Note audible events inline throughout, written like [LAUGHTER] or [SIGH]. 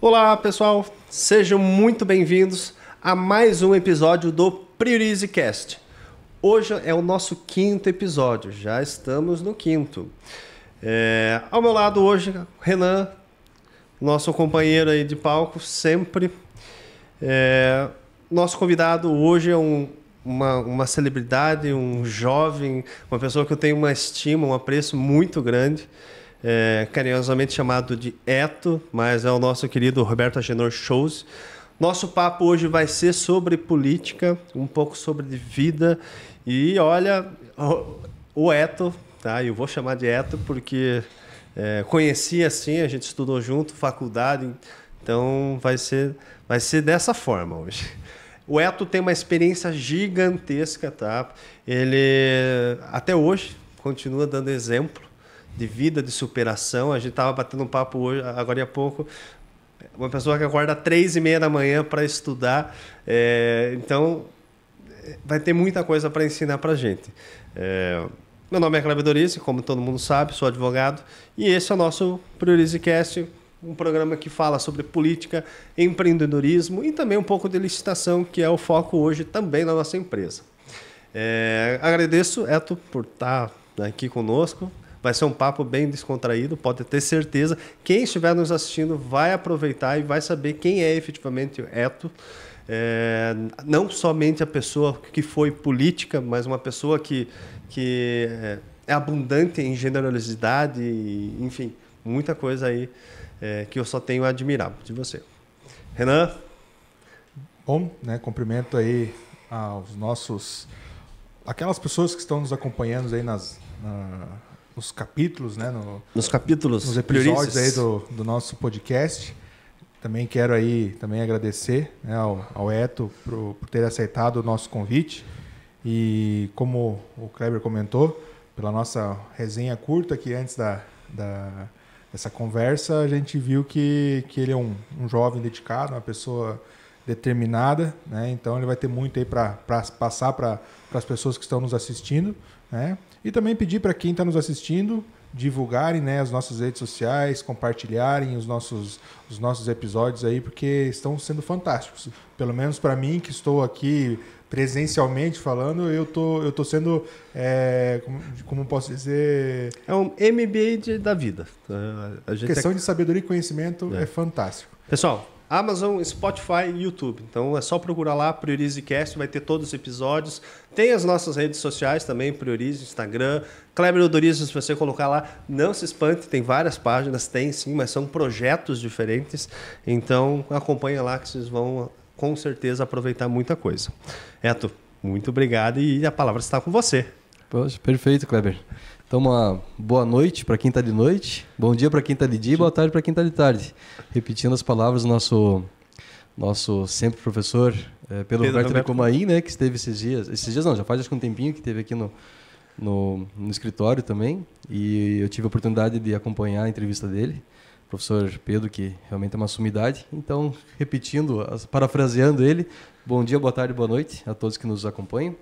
Olá, pessoal. Sejam muito bem-vindos a mais um episódio do PriorizeCast. Hoje é o nosso quinto episódio, já estamos no quinto. É, ao meu lado hoje, Renan, nosso companheiro aí de palco, sempre. É, nosso convidado hoje é um, uma, uma celebridade, um jovem, uma pessoa que eu tenho uma estima, um apreço muito grande é, carinhosamente chamado de Eto, mas é o nosso querido Roberto Agenor Shows. Nosso papo hoje vai ser sobre política, um pouco sobre vida. E olha, o Eto, tá? Eu vou chamar de Eto porque é, conheci assim, a gente estudou junto, faculdade, então vai ser, vai ser dessa forma hoje. O Eto tem uma experiência gigantesca, tá? Ele até hoje continua dando exemplo de vida, de superação. A gente estava batendo um papo hoje, agora há pouco. Uma pessoa que acorda três e meia da manhã para estudar. É, então, eh, vai ter muita coisa para ensinar para a gente. É, meu nome é Cleber Dorice, como todo mundo sabe, sou advogado. E esse é o nosso PriorizeCast, um programa que fala sobre política, empreendedorismo e também um pouco de licitação, que é o foco hoje também na nossa empresa. É, agradeço, Eto, por estar tá aqui conosco. Vai ser um papo bem descontraído, pode ter certeza. Quem estiver nos assistindo vai aproveitar e vai saber quem é efetivamente o Eto. É, não somente a pessoa que foi política, mas uma pessoa que, que é, é abundante em generosidade, enfim, muita coisa aí é, que eu só tenho a admirar de você. Renan? Bom, né, cumprimento aí aos nossos... Aquelas pessoas que estão nos acompanhando aí nas, na nos capítulos, né? No, nos capítulos. Nos episódios aí do, do nosso podcast. Também quero aí também agradecer né, ao, ao Eto por, por, ter aceitado o nosso convite. E como o Kleber comentou, pela nossa resenha curta aqui antes da, da, dessa conversa, a gente viu que, que ele é um, um jovem dedicado, uma pessoa determinada, né? Então ele vai ter muito aí para passar para as pessoas que estão nos assistindo, né? E também pedir para quem está nos assistindo divulgarem né, as nossas redes sociais, compartilharem os nossos, os nossos episódios aí, porque estão sendo fantásticos. Pelo menos para mim, que estou aqui presencialmente falando, eu tô, eu tô sendo, é, como, como, posso dizer... É um MBA de, da vida. A, questão é... de sabedoria e conhecimento é, é fantástico. Pessoal, Amazon, Spotify e YouTube. Então é só procurar lá, Priorize Cast, vai ter todos os episódios. Tem as nossas redes sociais também, Priorize, Instagram. Kleber Odorizzi, se você colocar lá, não se espante, tem várias páginas, tem sim, mas são projetos diferentes. Então acompanha lá que vocês vão com certeza aproveitar muita coisa. Eto, muito obrigado e a palavra está com você. Poxa, perfeito, Kleber. Então, uma boa noite para quem está de noite, bom dia para quem está de dia e boa tarde para quem está de tarde. Repetindo as palavras do nosso, nosso sempre professor é, Pedro, Pedro Roberto né, que esteve esses dias, esses dias não, já faz acho que um tempinho que esteve aqui no, no, no, escritório também, e eu tive a oportunidade de acompanhar a entrevista dele, o professor Pedro, que realmente é uma sumidade. Então, repetindo, parafraseando ele, bom dia, boa tarde, boa noite a todos que nos acompanham.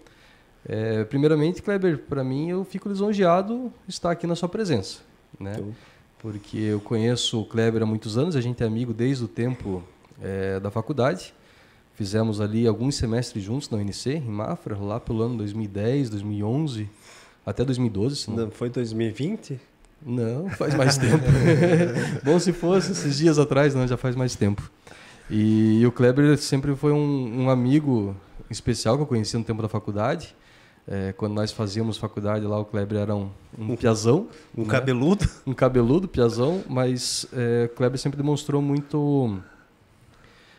É, primeiramente, Kleber, para mim eu fico lisonjeado estar aqui na sua presença, né? Então. Porque eu conheço o Kleber há muitos anos, a gente é amigo desde o tempo é, da faculdade. Fizemos ali alguns semestres juntos na UNC, em Mafra, lá pelo ano 2010, 2011, até 2012. Se não... não, foi 2020? Não, faz mais tempo. [LAUGHS] Bom se fosse esses dias atrás, não, né? já faz mais tempo. E, e o Kleber sempre foi um, um amigo especial que eu conheci no tempo da faculdade é, quando nós fazíamos faculdade lá, o Kleber era um, um, um piazão. Um né? cabeludo. Um cabeludo, piazão, mas é, o Kleber sempre demonstrou muito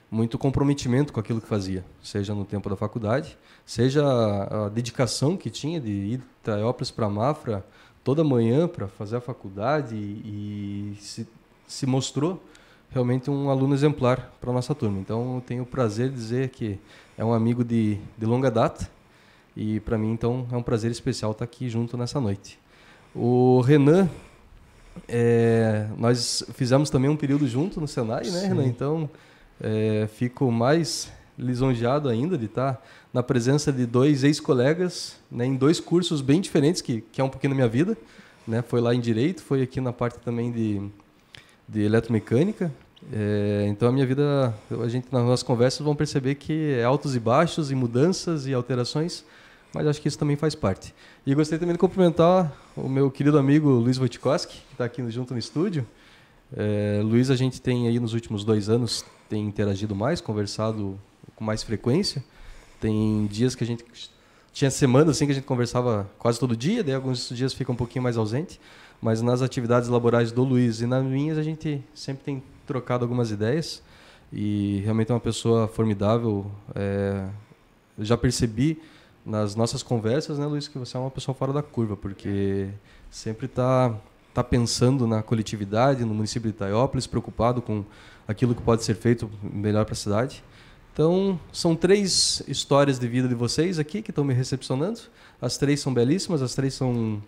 muito comprometimento com aquilo que fazia, seja no tempo da faculdade, seja a, a dedicação que tinha de ir de Traiópolis para Mafra toda manhã para fazer a faculdade e, e se, se mostrou realmente um aluno exemplar para a nossa turma. Então, eu tenho o prazer de dizer que é um amigo de, de longa data e para mim, então, é um prazer especial estar tá aqui junto nessa noite. O Renan, é, nós fizemos também um período junto no Senai, Sim. né, Renan? Então, é, fico mais lisonjeado ainda de estar tá na presença de dois ex-colegas, né, em dois cursos bem diferentes, que, que é um pouquinho da minha vida. Né? Foi lá em Direito, foi aqui na parte também de, de Eletromecânica. É, então, a minha vida, a gente nas nossas conversas vão perceber que é altos e baixos, e mudanças e alterações, mas acho que isso também faz parte. E gostaria também de cumprimentar o meu querido amigo Luiz Wojtkowski, que está aqui junto no estúdio. É, Luiz, a gente tem aí nos últimos dois anos tem interagido mais, conversado com mais frequência. Tem dias que a gente tinha semanas assim que a gente conversava quase todo dia, daí alguns dias fica um pouquinho mais ausente, mas nas atividades laborais do Luiz e nas minhas a gente sempre tem trocado algumas ideias e realmente é uma pessoa formidável. É, já percebi nas nossas conversas, né, Luiz, que você é uma pessoa fora da curva, porque sempre está tá pensando na coletividade, no município de Itaiópolis, preocupado com aquilo que pode ser feito melhor para a cidade. Então, são três histórias de vida de vocês aqui que estão me recepcionando. As três são belíssimas, as três são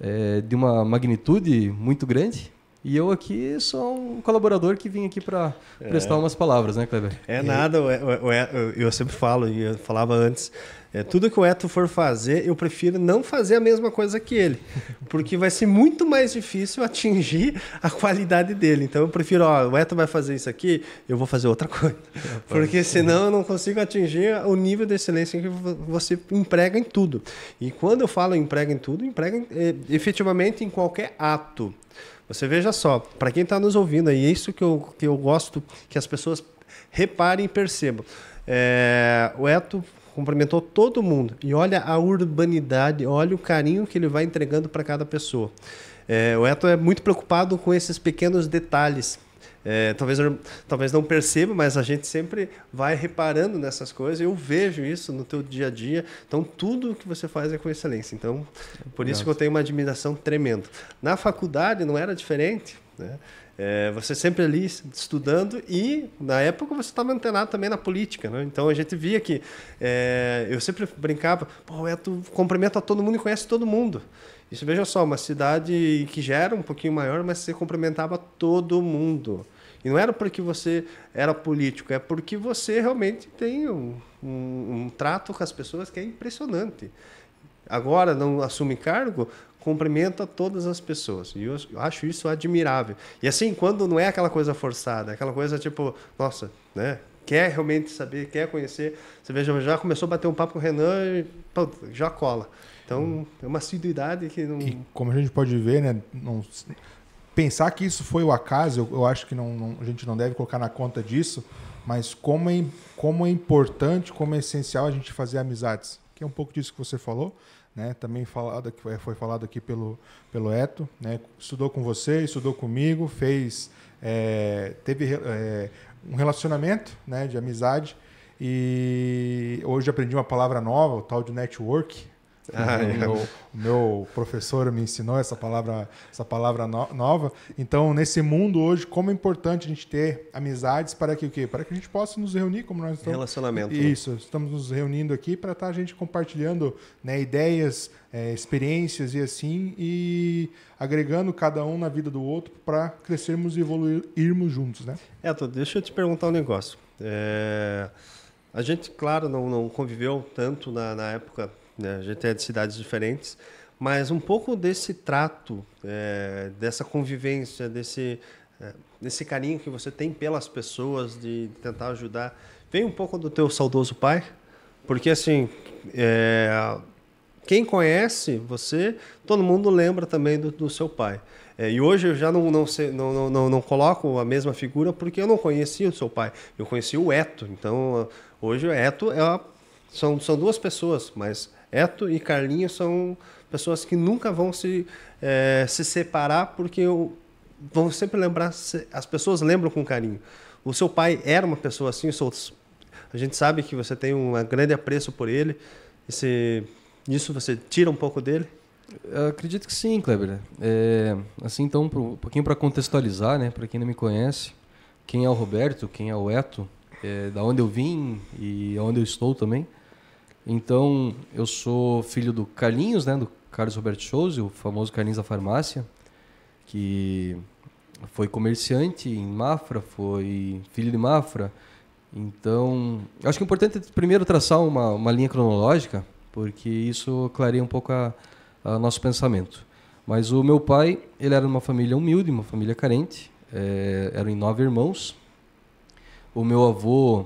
é, de uma magnitude muito grande. E eu aqui sou um colaborador que vim aqui para é. prestar umas palavras, né, Kleber? É nada, eu, eu, eu sempre falo, e eu falava antes, é, tudo que o Eto for fazer, eu prefiro não fazer a mesma coisa que ele, [LAUGHS] porque vai ser muito mais difícil atingir a qualidade dele. Então eu prefiro, ó, o Eto vai fazer isso aqui, eu vou fazer outra [LAUGHS] coisa, porque senão eu não consigo atingir o nível de excelência que você emprega em tudo. E quando eu falo emprega em tudo, emprega é, efetivamente em qualquer ato. Você veja só, para quem está nos ouvindo, é isso que eu, que eu gosto que as pessoas reparem e percebam. É, o Eto cumprimentou todo mundo. E olha a urbanidade, olha o carinho que ele vai entregando para cada pessoa. É, o Eto é muito preocupado com esses pequenos detalhes é, talvez, eu, talvez não perceba, mas a gente sempre vai reparando nessas coisas. Eu vejo isso no teu dia a dia. Então, tudo que você faz é com excelência. Então, por isso Nossa. que eu tenho uma admiração tremenda. Na faculdade não era diferente, né? É, você sempre ali estudando e na época você estava antenado também na política, né? então a gente via que é, eu sempre brincava, pô, é tu cumprimenta todo mundo e conhece todo mundo. Isso veja só, uma cidade que já era um pouquinho maior, mas você cumprimentava todo mundo. E não era porque você era político, é porque você realmente tem um, um, um trato com as pessoas que é impressionante. Agora não assume cargo, cumprimenta todas as pessoas. E eu acho isso admirável. E assim, quando não é aquela coisa forçada, é aquela coisa tipo, nossa, né? Quer realmente saber, quer conhecer. Você veja, já começou a bater um papo com o Renan e já cola. Então, hum. é uma assiduidade que não. E como a gente pode ver, né? Não, pensar que isso foi o acaso, eu, eu acho que não, não, a gente não deve colocar na conta disso, mas como é, como é importante, como é essencial a gente fazer amizades, que é um pouco disso que você falou, né? Também falado, é, foi falado aqui pelo, pelo Eto, né? Estudou com você, estudou comigo, fez é, teve é, um relacionamento, né? De amizade e hoje aprendi uma palavra nova, o tal de network, ah, é. o, meu professor me ensinou essa palavra, essa palavra no, nova. Então, nesse mundo hoje, como é importante a gente ter amizades para que o quê? Para que a gente possa nos reunir como nós estamos. Relacionamento. Né? Isso, né? estamos nos reunindo aqui para estar tá a gente compartilhando né, ideias, é, experiências e assim, e agregando cada um na vida do outro para crescermos e evoluirmos juntos, né? Eto, deixa eu te perguntar um negócio. É... A gente, claro, não, não conviveu tanto na, na época né? a gente é de cidades diferentes, mas um pouco desse trato, é, dessa convivência, desse, é, desse carinho que você tem pelas pessoas, de tentar ajudar, vem um pouco do teu saudoso pai, porque assim, é, quem conhece você, todo mundo lembra também do, do seu pai. É, e hoje eu já não, não, sei, não, não, não, coloco a mesma figura porque eu não conhecia o seu pai. Eu conheci o Eto. Então, hoje o Eto é uma, são, são duas pessoas, mas Eto e Carlinhos são pessoas que nunca vão se, é, se separar porque eu, vão sempre lembrar, as pessoas lembram com carinho. O seu pai era uma pessoa assim, a gente sabe que você tem um grande apreço por ele. Esse, isso você tira um pouco dele? Eu acredito que sim, Kleber. É, assim, então, um pouquinho para contextualizar, né, para quem não me conhece, quem é o Roberto, quem é o Eto, é, da onde eu vim e onde eu estou também. Então, eu sou filho do Carlinhos, né? Do Carlos Roberto Chose, o famoso Carlinhos da farmácia, que foi comerciante em Mafra, foi filho de Mafra. Então, acho que é importante primeiro traçar uma, uma linha cronológica, porque isso clareia um pouco a, a nosso pensamento. Mas o meu pai, ele era de uma família humilde, uma família carente, é, eram em nove irmãos. O meu avô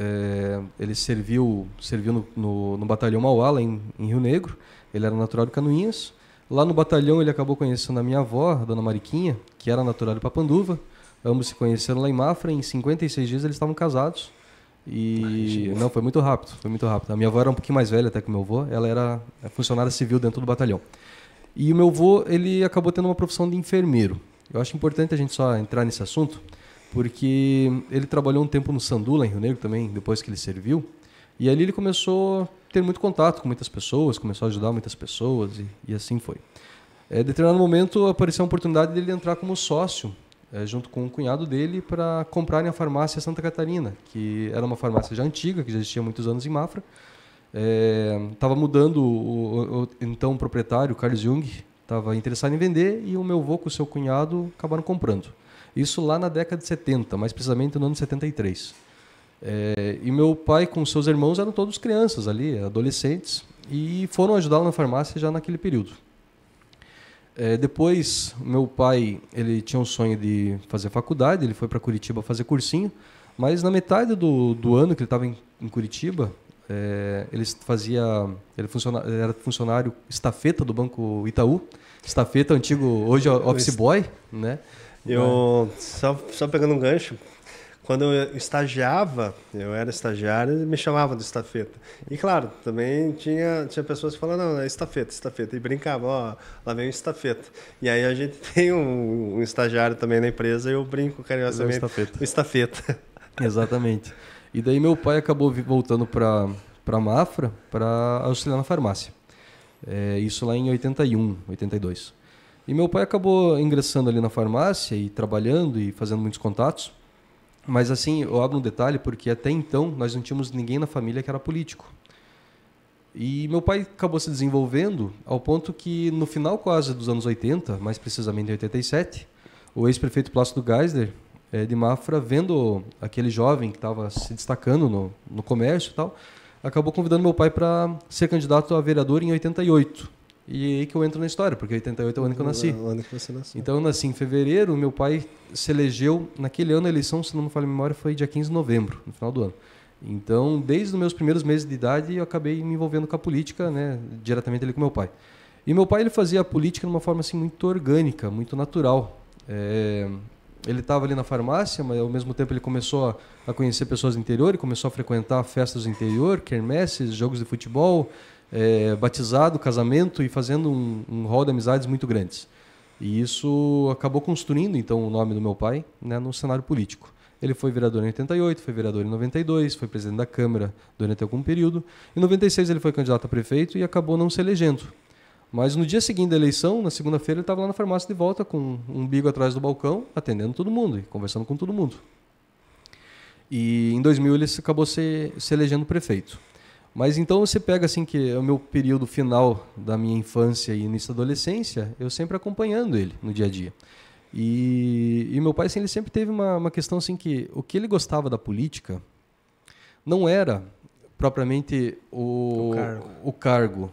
é, ele serviu, serviu no, no, no batalhão Mauá, lá em, em, Rio Negro. Ele era natural de Canoinhas. Lá no batalhão ele acabou conhecendo a minha avó, a dona Mariquinha, que era natural de Papanduva. Ambos se conheceram lá em Mafra. Em 56 dias eles estavam casados. E Ai, não, foi muito rápido, foi muito rápido. A minha avó era um pouquinho mais velha até que o meu avô. Ela era é, funcionária civil dentro do batalhão. E o meu avô, ele acabou tendo uma profissão de enfermeiro. Eu acho importante a gente só entrar nesse assunto, porque ele trabalhou um tempo no Sandula, em Rio Negro também, depois que ele serviu. E ali ele começou a ter muito contato com muitas pessoas, começou a ajudar muitas pessoas e, e assim foi. É, em determinado momento apareceu a oportunidade dele entrar como sócio, é, junto com o cunhado dele, para comprarem a farmácia Santa Catarina, que era uma farmácia já antiga, que já existia há muitos anos em Mafra. Estava é, mudando, o, o, o, então proprietário, Carlos Jung, estava interessado em vender e o meu avô com o seu cunhado acabaram comprando. Isso lá na década de 70, mais precisamente no ano 73. É, e meu pai com seus irmãos eram todos crianças ali, adolescentes, e foram ajudá-lo na farmácia já naquele período. É, depois, meu pai ele tinha um sonho de fazer faculdade, ele foi para Curitiba fazer cursinho, mas na metade do, do ano que ele estava em, em, Curitiba, é, ele fazia, ele, funciona, era funcionário estafeta do Banco Itaú, estafeta antigo, hoje é office boy, né? Eu, só, só pegando um gancho, quando eu estagiava, eu era estagiário, me chamavam de estafeta. E claro, também tinha, tinha pessoas que falavam, não, é estafeta, estafeta. E brincavam, ó, lá vem o estafeta. E aí a gente [LAUGHS] tem um, um estagiário também na empresa e eu brinco carinhosamente, é o estafeta. [LAUGHS] Exatamente. E daí meu pai acabou voltando para para Mafra para auxiliar na farmácia. É, isso lá em 81, 82. E meu pai acabou ingressando ali na farmácia e trabalhando e fazendo muitos contatos. Mas assim, eu abro um detalhe porque até então nós não tínhamos ninguém na família que era político. E meu pai acabou se desenvolvendo ao ponto que no final quase dos anos 80, mais precisamente em 87, o ex-prefeito Plácido Geisler é, de Mafra, vendo aquele jovem que estava se destacando no, no comércio e tal, acabou convidando meu pai para ser candidato a vereador em 88. E é aí que eu entro na história, porque 88 é o ano que eu nasci. É o ano que você nasceu. Então eu nasci em fevereiro, meu pai se elegeu, naquele ano a eleição, se não me falha a memória, foi dia 15 de novembro, no final do ano. Então, desde os meus primeiros meses de idade, eu acabei me envolvendo com a política, né, diretamente ali com meu pai. E meu pai ele fazia a política de uma forma assim muito orgânica, muito natural. É, ele estava ali na farmácia, mas ao mesmo tempo ele começou a, a conhecer pessoas do interior, e começou a frequentar festas do interior, quermesses, jogos de futebol, é, batizado, casamento e fazendo um, um hall de amizades muito grandes. E isso acabou construindo, então, o nome do meu pai né, no cenário político. Ele foi vereador em 88, foi vereador em 92, foi presidente da Câmara durante algum período. Em 96 ele foi candidato a prefeito e acabou não se elegendo. Mas no dia seguinte da eleição, na segunda-feira, ele estava lá na farmácia de volta com um umbigo atrás do balcão, atendendo todo mundo e conversando com todo mundo. E em 2000 ele acabou se, se elegendo prefeito. Mas então você pega assim que é o meu período final da minha infância e início da adolescência, eu sempre acompanhando ele no dia a dia. E, e meu pai assim, ele sempre teve uma, uma questão assim que o que ele gostava da política não era propriamente o, o cargo. o, cargo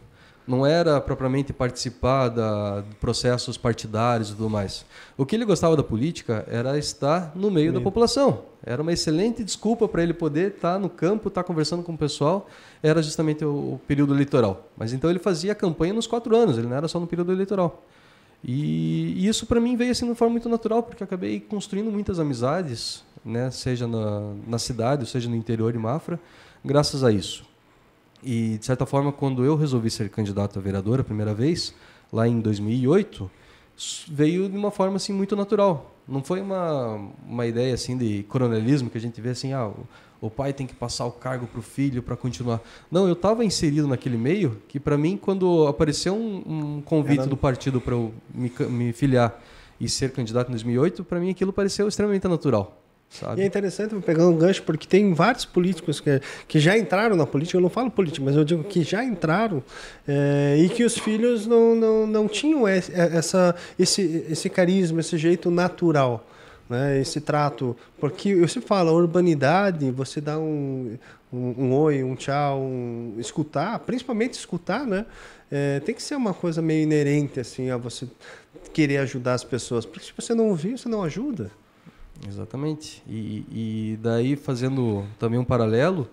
não era propriamente participar da processos partidários e tudo mais. O que ele gostava da política era estar no meio da população. Era uma excelente desculpa para ele poder estar tá no campo, estar tá conversando com o pessoal. Era justamente o, o, período eleitoral. Mas então ele fazia campanha nos quatro anos, ele não era só no período eleitoral. E, e isso para mim veio assim de uma forma muito natural, porque acabei construindo muitas amizades, né, seja na, na cidade, seja no interior de Mafra, graças a isso. E, de certa forma, quando eu resolvi ser candidato a vereadora a primeira vez, lá em 2008, veio de uma forma assim muito natural. Não foi uma, uma ideia assim de coronelismo que a gente vê assim, ah, o, o pai tem que passar o cargo para o filho para continuar. Não, eu estava inserido naquele meio que para mim quando apareceu um, um convite do partido para eu me, me filiar e ser candidato em 2008, para mim aquilo pareceu extremamente natural. Sabe? E é interessante, pegando um gancho, porque tem vários políticos que, que já entraram na política, eu não falo política, mas eu digo que já entraram é, e que os filhos não, não, não tinham é, é, essa, esse, esse carisma, esse jeito natural. Né, esse trato, porque eu sempre falo, a urbanidade, você dá um, um, um oi, um tchau, um, escutar, principalmente escutar, né, é, tem que ser uma coisa meio inerente assim, a você querer ajudar as pessoas, porque se você não ouvir, você não ajuda. Exatamente. E, e daí, fazendo também um paralelo,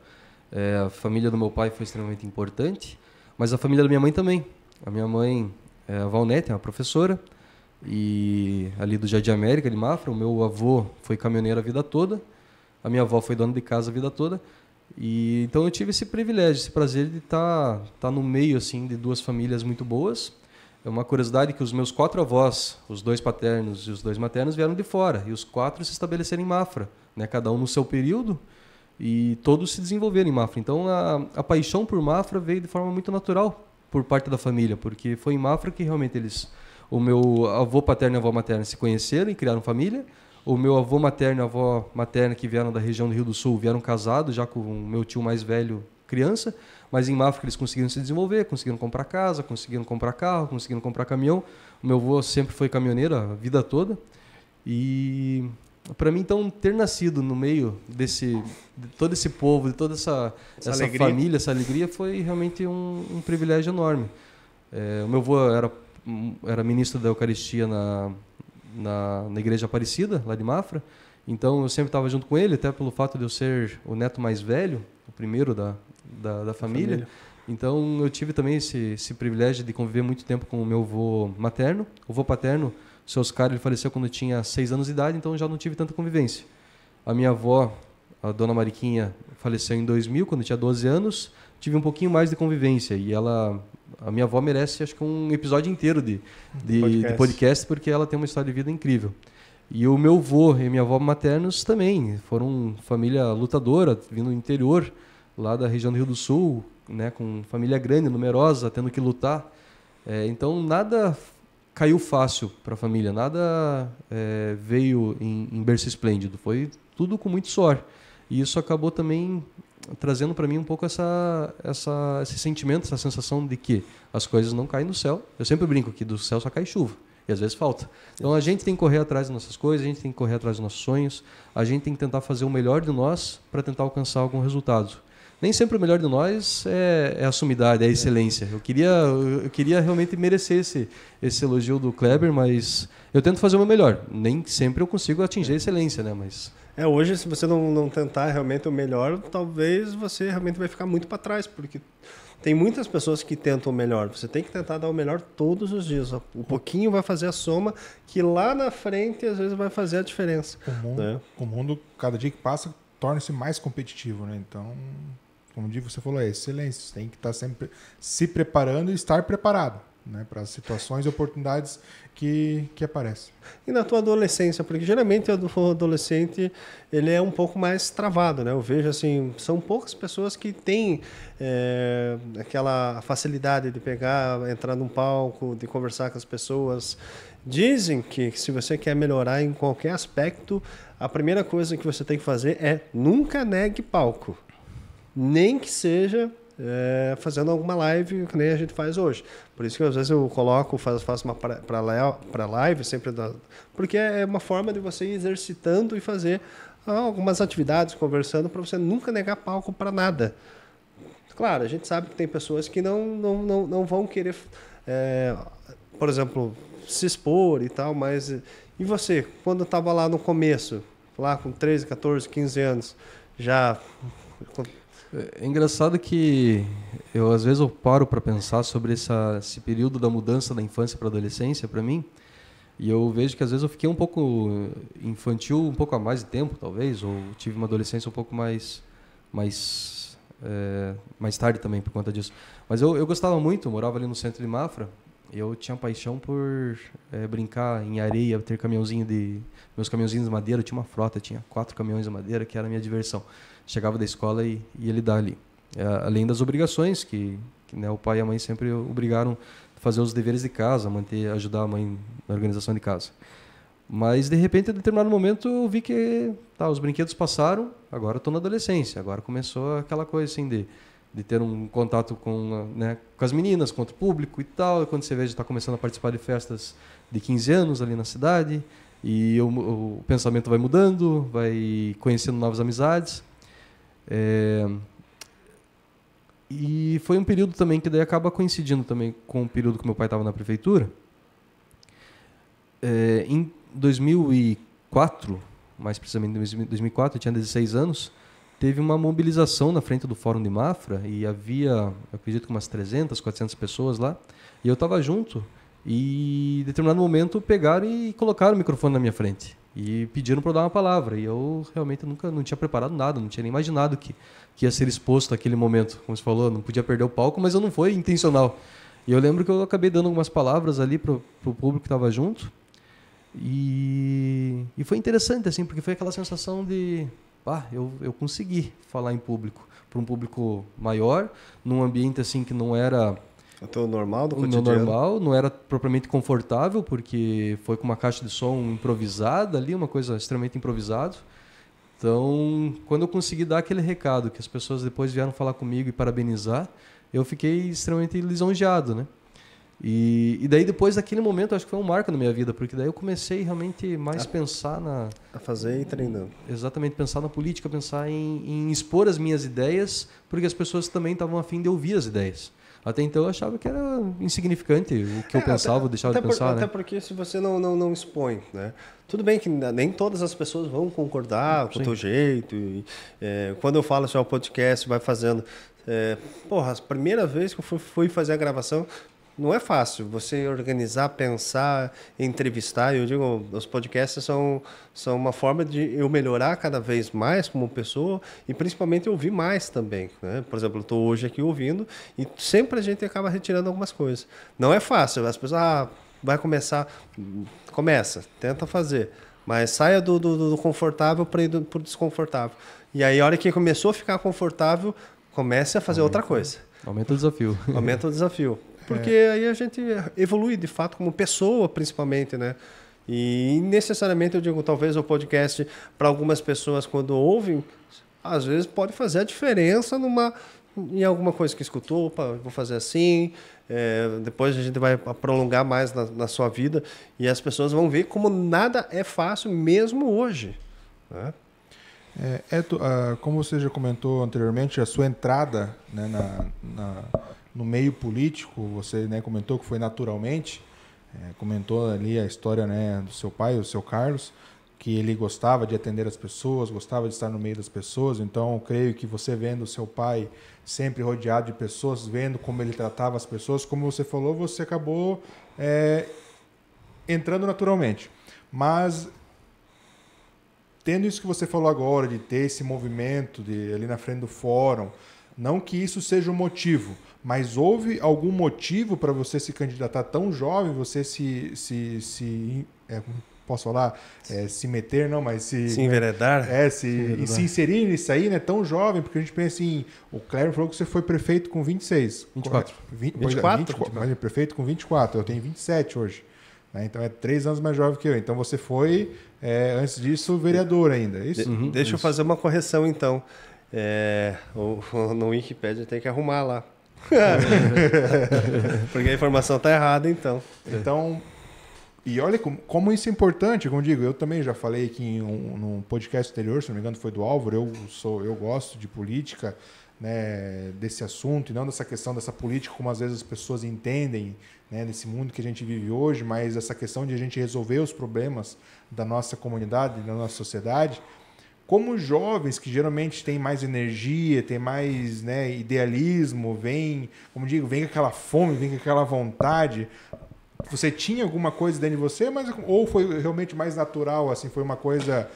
é, a família do meu pai foi extremamente importante, mas a família da minha mãe também. A minha mãe é a Valnete, é uma professora, e ali do Jardim América, de Mafra. O meu avô foi caminhoneiro a vida toda, a minha avó foi dona de casa a vida toda. E então eu tive esse privilégio, esse prazer de estar tá, tá no meio assim de duas famílias muito boas é uma curiosidade que os meus quatro avós, os dois paternos e os dois maternos, vieram de fora. E os quatro se estabeleceram em Mafra, né? cada um no seu período, e todos se desenvolveram em Mafra. Então a, a paixão por Mafra veio de forma muito natural por parte da família, porque foi em Mafra que realmente eles. O meu avô paterno e avó materna se conheceram e criaram família. O meu avô materno e avó materna, que vieram da região do Rio do Sul, vieram casados, já com o meu tio mais velho criança, mas em Mafra eles conseguiram se desenvolver, conseguiram comprar casa, conseguiram comprar carro, conseguiram comprar caminhão. O meu avô sempre foi caminhoneiro a vida toda. E para mim então ter nascido no meio desse de todo esse povo, de toda essa essa, essa família, essa alegria foi realmente um, um privilégio enorme. É, o meu avô era era ministro da Eucaristia na, na, na igreja Aparecida, lá de Mafra. Então eu sempre estava junto com ele, até pelo fato de eu ser o neto mais velho, o primeiro da, da, da família. família. Então eu tive também esse, esse, privilégio de conviver muito tempo com o meu avô materno. O avô paterno, o seu Oscar, ele faleceu quando eu tinha seis anos de idade, então já não tive tanta convivência. A minha avó, a dona Mariquinha, faleceu em 2000, quando eu tinha 12 anos. Tive um pouquinho mais de convivência e ela, a minha avó merece acho que um episódio inteiro de, de, podcast. de podcast porque ela tem uma história de vida incrível. E o meu avô e minha avó maternos também foram família lutadora, vindo do interior lá da região do Rio do Sul, né, com família grande, numerosa, tendo que lutar. É, então nada caiu fácil para a família, nada é, veio em, em berço esplêndido, foi tudo com muito suor. E isso acabou também trazendo para mim um pouco essa, essa, esse sentimento, essa sensação de que as coisas não caem do céu. Eu sempre brinco que do céu só cai chuva. E às vezes falta. Então a gente tem que correr atrás das nossas coisas, a gente tem que correr atrás dos nossos sonhos, a gente tem que tentar fazer o melhor de nós para tentar alcançar algum resultado nem sempre o melhor de nós é, é a sumidade, é a é. excelência. Eu queria, eu queria realmente merecer esse, esse elogio do Kleber, mas eu tento fazer o meu melhor. Nem sempre eu consigo atingir a excelência, né? Mas é, hoje, se você não, não tentar realmente o melhor, talvez você realmente vai ficar muito para trás, porque tem muitas pessoas que tentam o melhor. Você tem que tentar dar o melhor todos os dias. O uhum. pouquinho vai fazer a soma, que lá na frente, às vezes, vai fazer a diferença. O mundo, né? o mundo cada dia que passa, torna-se mais competitivo, né? Então, como você falou, é excelência. Você tem que estar tá sempre se preparando e estar preparado né, para as situações e oportunidades que, que aparecem. E na tua adolescência, porque geralmente o adolescente ele é um pouco mais travado, né? Eu vejo assim, são poucas pessoas que têm é, aquela facilidade de pegar, entrar num palco, de conversar com as pessoas. Dizem que se você quer melhorar em qualquer aspecto, a primeira coisa que você tem que fazer é nunca negue palco nem que seja é, fazendo alguma live que nem a gente faz hoje. Por isso que às vezes eu coloco, faço, faço uma para live sempre, da, porque é, é uma forma de você ir exercitando e fazer ah, algumas atividades, conversando, para você nunca negar palco para nada. Claro, a gente sabe que tem pessoas que não, não, não, não vão querer, é, por exemplo, se expor e tal, mas. E você, quando estava lá no começo, lá com 13, 14, 15 anos, já é engraçado que eu às vezes eu paro para pensar sobre essa, esse período da mudança da infância para adolescência para mim e eu vejo que às vezes eu fiquei um pouco infantil um pouco a mais de tempo talvez ou tive uma adolescência um pouco mais mais é, mais tarde também por conta disso mas eu, eu gostava muito eu morava ali no centro de Mafra eu tinha paixão por é, brincar em areia ter caminhãozinho de meus caminhãozinhos de madeira eu tinha uma frota tinha quatro caminhões de madeira que era a minha diversão chegava da escola e, ele dá ali. É, além das obrigações que, que né, o pai e a mãe sempre obrigaram a fazer os deveres de casa, manter, ajudar a mãe na organização de casa. Mas de repente, em determinado momento, eu vi que tá, os brinquedos passaram, agora estou na adolescência, agora começou aquela coisa assim de, de ter um contato com, né, com as meninas, com o público e tal. E quando você vê, está começando a participar de festas de 15 anos ali na cidade, e o pensamento vai mudando, vai conhecendo novas amizades. É, e foi um período também que daí acaba coincidindo também com o período que meu pai estava na prefeitura. É, em 2004, mais precisamente em 2004, eu tinha 16 anos, teve uma mobilização na frente do Fórum de Mafra e havia, acredito que umas 300, 400 pessoas lá, e eu estava junto e em determinado momento pegaram e colocaram o microfone na minha frente. E pediram para dar uma palavra. E eu realmente nunca não tinha preparado nada, não tinha nem imaginado que, que ia ser exposto naquele momento. Como você falou, não podia perder o palco, mas eu não foi intencional. E eu lembro que eu acabei dando algumas palavras ali para o público que estava junto. E, e foi interessante, assim, porque foi aquela sensação de. Pá, eu, eu consegui falar em público, para um público maior, num ambiente assim que não era é o normal do cotidiano? O meu normal não era propriamente confortável, porque foi com uma caixa de som improvisada ali, uma coisa extremamente improvisada. Então, quando eu consegui dar aquele recado que as pessoas depois vieram falar comigo e parabenizar, eu fiquei extremamente lisonjeado, né? E, e, daí depois daquele momento acho que foi um marco na minha vida, porque daí eu comecei realmente mais a pensar na a fazer e treinando. Exatamente, pensar na política, pensar em, em expor as minhas ideias, porque as pessoas também estavam afim de ouvir as ideias. Até então eu achava que era insignificante o que é, eu pensava, até, eu deixava de pensar. Por, né? Até porque se você não, não, não expõe, né? Tudo bem que nem todas as pessoas vão concordar Sim. com o teu jeito. E, é, quando eu falo assim, o podcast vai fazendo. É, porra, a primeira vez que eu fui, fui fazer a gravação, não é fácil você organizar, pensar, entrevistar. Eu digo, os podcasts são, são uma forma de eu melhorar cada vez mais como pessoa e principalmente ouvir mais também. Né? Por exemplo, eu estou hoje aqui ouvindo e sempre a gente acaba retirando algumas coisas. Não é fácil, as pessoas, ah, vai começar, começa, tenta fazer. Mas saia do, do, do confortável para ir para o desconfortável. E aí, a hora que começou a ficar confortável, comece a fazer Aumenta. outra coisa. Aumenta o desafio. Aumenta o desafio. Porque é. aí a gente evolui de fato como pessoa, principalmente, né? E necessariamente eu digo, talvez o podcast, para algumas pessoas, quando ouvem, às vezes pode fazer a diferença numa em alguma coisa que escutou, opa, vou fazer assim, é, depois a gente vai prolongar mais na, na, sua vida e as pessoas vão ver como nada é fácil mesmo hoje. Né? É, é tu, uh, como você já comentou anteriormente, a sua entrada né, na, na, no meio político, você né, comentou que foi naturalmente, é, comentou ali a história né, do seu pai, o seu Carlos, que ele gostava de atender as pessoas, gostava de estar no meio das pessoas. Então, creio que você vendo o seu pai sempre rodeado de pessoas, vendo como ele tratava as pessoas, como você falou, você acabou é, entrando naturalmente. Mas tendo isso que você falou agora de ter esse movimento de ali na frente do fórum, não que isso seja o um motivo, mas houve algum motivo para você se candidatar tão jovem, você se. se, se é, posso falar? É, se meter, não, mas se. Se né, enveredar? É, se, se, enveredar. se inserir nisso aí, né? Tão jovem, porque a gente pensa assim. O Cléber falou que você foi prefeito com 26. 24. 20, 24? 24 mas é prefeito com 24. Eu tenho 27 hoje. Né? Então é três anos mais jovem que eu. Então você foi, é, antes disso, vereador ainda. É isso? De uhum, deixa isso. eu fazer uma correção, então. É, [LAUGHS] no Wikipedia tem que arrumar lá. [LAUGHS] Porque a informação tá errada, então. Então, e olha como, como, isso é importante, como eu digo, eu também já falei que em um, podcast anterior, se não me engano, foi do Álvaro, eu sou, eu gosto de política, né, desse assunto e não dessa questão dessa política como às vezes as pessoas entendem, né, nesse mundo que a gente vive hoje, mas essa questão de a gente resolver os problemas da nossa comunidade, da nossa sociedade. Como jovens que geralmente têm mais energia, têm mais né, idealismo, vem, como digo, vem com aquela fome, vem com aquela vontade. Você tinha alguma coisa dentro de você, mas ou foi realmente mais natural, assim, foi uma coisa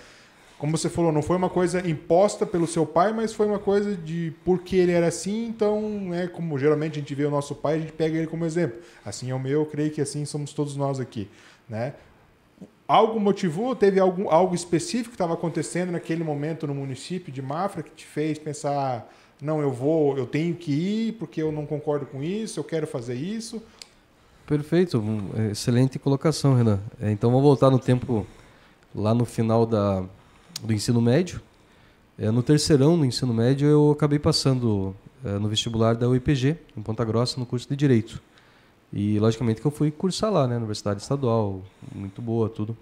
como você falou, não foi uma coisa imposta pelo seu pai, mas foi uma coisa de porque ele era assim, então, né, como geralmente a gente vê o nosso pai, a gente pega ele como exemplo. Assim é o meu, eu creio que assim somos todos nós aqui, né? Algo motivou? Teve algum, algo específico que estava acontecendo naquele momento no município de Mafra que te fez pensar, não, eu vou, eu tenho que ir porque eu não concordo com isso, eu quero fazer isso? Perfeito, é, excelente colocação, Renan. É, então vamos voltar no tempo lá no final da, do ensino médio. É, no terceirão do ensino médio eu acabei passando no vestibular da UIPG, em Ponta Grossa, no curso de Direito. E logicamente que eu fui cursar lá, né, Universidade Estadual, muito boa, tudo.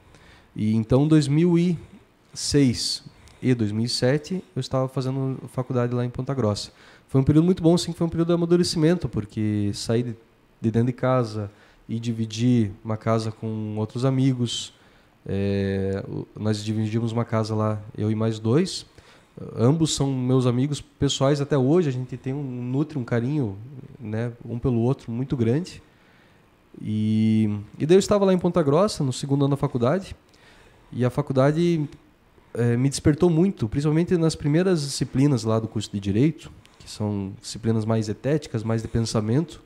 E então 2006 e 2007 eu estava fazendo faculdade lá em Ponta Grossa. Foi um período muito bom, sim, foi um período de amadurecimento, porque saí de, de dentro de casa e dividi uma casa com outros amigos. É, nós dividimos uma casa lá, eu e mais dois. Ambos são meus amigos pessoais até hoje. A gente tem um nutre um carinho, né, um pelo outro muito grande. E, e daí eu estava lá em Ponta Grossa, no segundo ano da faculdade, e a faculdade é, me despertou muito, principalmente nas primeiras disciplinas lá do curso de Direito, que são disciplinas mais etéticas, mais de pensamento,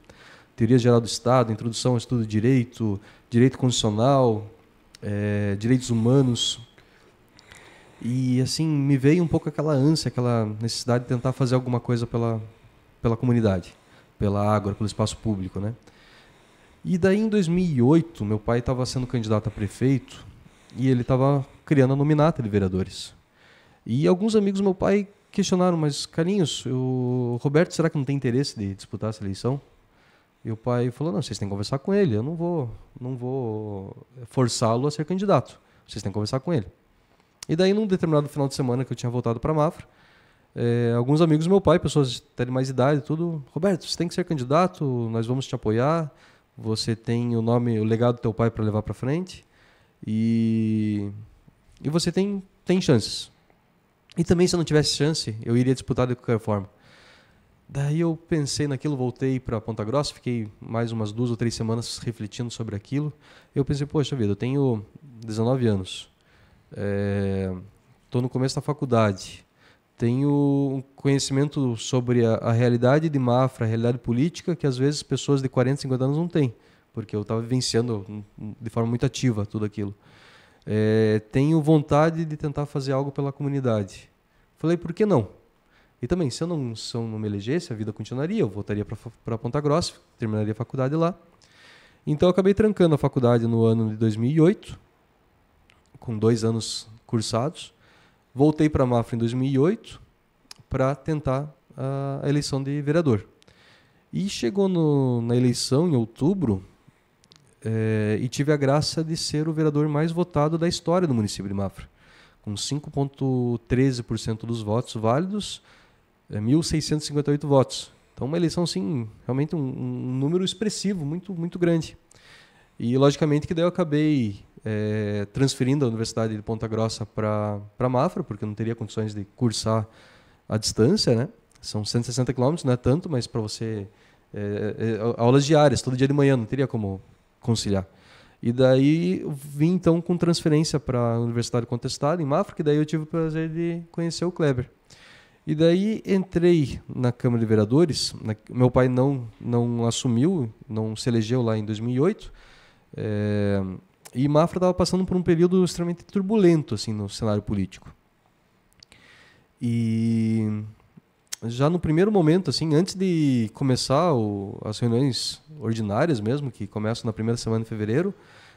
teoria geral do Estado, introdução ao estudo de Direito, Direito Constitucional, é, Direitos Humanos, e assim, me veio um pouco aquela ânsia, aquela necessidade de tentar fazer alguma coisa pela, pela comunidade, pela água, pelo espaço público, né? E daí em 2008, meu pai estava sendo candidato a prefeito e ele estava criando a nominata de vereadores. E alguns amigos do meu pai questionaram, mas carinhos o Roberto, será que não tem interesse de disputar essa eleição? E o pai falou, não, vocês têm que conversar com ele, eu não vou, não vou forçá-lo a ser candidato, vocês têm que conversar com ele. E daí num determinado final de semana que eu tinha voltado para Mafra, é, alguns amigos do meu pai, pessoas de mais idade, tudo, Roberto, você tem que ser candidato, nós vamos te apoiar, você tem o nome, o legado do teu pai para levar para frente e e você tem tem chances. E também se eu não tivesse chance, eu iria disputar de qualquer forma. Daí eu pensei naquilo, voltei para Ponta Grossa, fiquei mais umas duas ou três semanas refletindo sobre aquilo. Eu pensei, poxa vida, eu tenho 19 anos, estou eh, é, no começo da faculdade, tenho um conhecimento sobre a, a, realidade de Mafra, a realidade política, que às vezes pessoas de 40, 50 anos não têm, porque eu estava vivenciando de forma muito ativa tudo aquilo. É, tenho vontade de tentar fazer algo pela comunidade. Falei, por que não? E também, se eu não, se eu não me elegesse, a vida continuaria, eu voltaria para Ponta Grossa, terminaria a faculdade lá. Então eu acabei trancando a faculdade no ano de 2008, com dois anos cursados Voltei para a Mafra em 2008 para tentar a, eleição de vereador. E chegou no, na eleição, em outubro, é, e tive a graça de ser o vereador mais votado da história do município de Mafra, com 5,13% dos votos válidos, é, eh, 1.658 votos. Então, uma eleição, sim, realmente um, um número expressivo, muito, muito grande. E, logicamente, que daí eu acabei é, transferindo a Universidade de Ponta Grossa para Mafra, porque não teria condições de cursar a distância, né? São 160 quilômetros, não é tanto, mas para você... É, é, é aulas diárias, todo dia de manhã, não teria como conciliar. E daí vim então com transferência para a Universidade Contestada, em Mafra, que daí eu tive o prazer de conhecer o Kleber. E daí entrei na Câmara de Vereadores, na, meu pai não, não assumiu, não se elegeu lá em 2008, é, e Mafra estava passando por um período extremamente turbulento assim no cenário político. E já no primeiro momento, assim, antes de começar o, as reuniões ordinárias mesmo, que começam na primeira semana de fevereiro,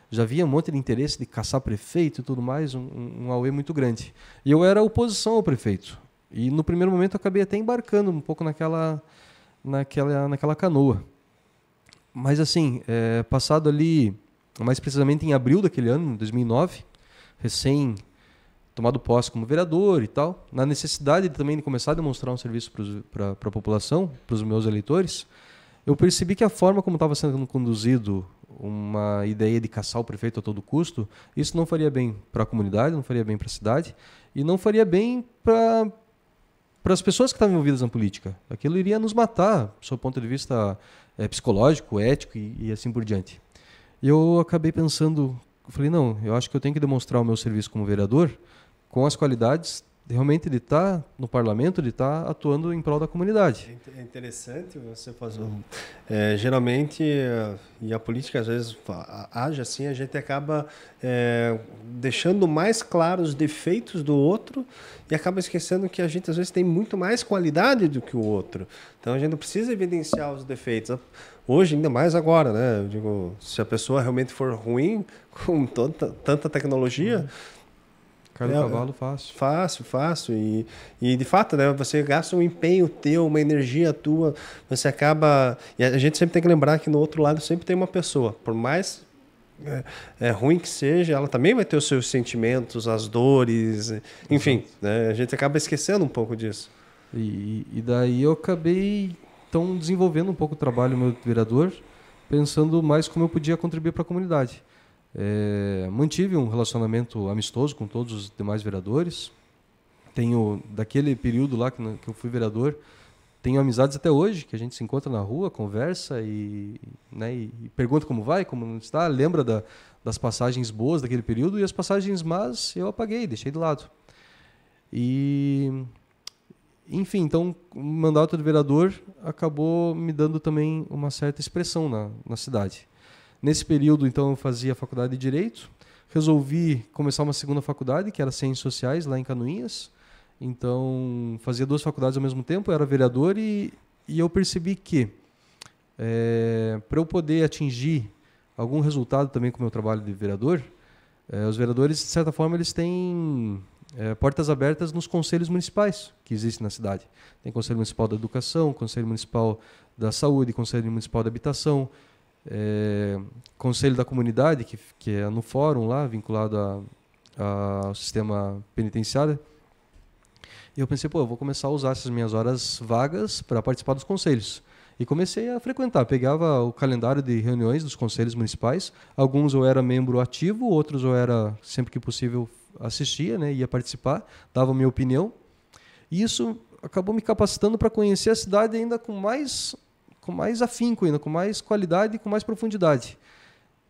já havia um monte de interesse de caçar prefeito e tudo mais, um, um auê muito grande. E eu era oposição ao prefeito. E no primeiro momento eu acabei até embarcando um pouco naquela, naquela, naquela canoa. Mas assim, é, passado ali mais precisamente em abril daquele ano, 2009, recém tomado posse como vereador e tal, na necessidade de também de começar a demonstrar um serviço para a população, para os meus eleitores, eu percebi que a forma como estava sendo conduzido uma ideia de caçar o prefeito a todo custo, isso não faria bem para a comunidade, não faria bem para a cidade e não faria bem para para as pessoas que estavam envolvidas na política. Aquilo iria nos matar, do ponto de vista é, psicológico, ético e, e assim por diante. E eu acabei pensando, falei, não, eu acho que eu tenho que demonstrar o meu serviço como vereador com as qualidades realmente ele está no parlamento, ele está atuando em prol da comunidade. É, é interessante você fazer. Um, é, geralmente, é, e a política às vezes age assim, a gente acaba é, deixando mais claros os defeitos do outro e acaba esquecendo que a gente às vezes tem muito mais qualidade do que o outro. Então a gente não precisa evidenciar os defeitos. Hoje, ainda mais agora, né? Eu digo, se a pessoa realmente for ruim, [LAUGHS] com tanta, tanta tecnologia. Uhum Cai do é, cavalo fácil. Fácil, fácil. E, e de fato, né, você gasta um empenho teu, uma energia tua, você acaba. E a gente sempre tem que lembrar que no outro lado sempre tem uma pessoa. Por mais é, é, ruim que seja, ela também vai ter os seus sentimentos, as dores, enfim, né? a gente acaba esquecendo um pouco disso. E, e, daí eu acabei então desenvolvendo um pouco o trabalho meu vereador, pensando mais como eu podia contribuir para a comunidade. É, mantive um relacionamento amistoso com todos os demais vereadores. Tenho, daquele período lá que, que eu fui vereador, tenho amizades até hoje, que a gente se encontra na rua, conversa e, né, e, e pergunta como vai, como não está, lembra da, das passagens boas daquele período e as passagens más eu apaguei, deixei de lado. E enfim, então o mandato de vereador acabou me dando também uma certa expressão na, na cidade. Nesse período, então, eu fazia faculdade de Direito. Resolvi começar uma segunda faculdade, que era Ciências Sociais, lá em Canoinhas. Então, fazia duas faculdades ao mesmo tempo, era vereador e, e eu percebi que é, eh, para eu poder atingir algum resultado também com o meu trabalho de vereador, é, os vereadores, de certa forma, eles têm é, portas abertas nos conselhos municipais que existem na cidade. Tem Conselho Municipal da Educação, Conselho Municipal da Saúde, Conselho Municipal da Habitação, é, conselho da comunidade, que, que é no fórum lá, vinculado a, a, ao sistema penitenciário. E eu pensei, pô, eu vou começar a usar essas minhas horas vagas para participar dos conselhos. E comecei a frequentar, pegava o calendário de reuniões dos conselhos municipais. Alguns eu era membro ativo, outros eu era, sempre que possível, assistia, né, ia participar, dava minha opinião. E isso acabou me capacitando para conhecer a cidade ainda com mais com mais afinco ainda, com mais qualidade e com mais profundidade.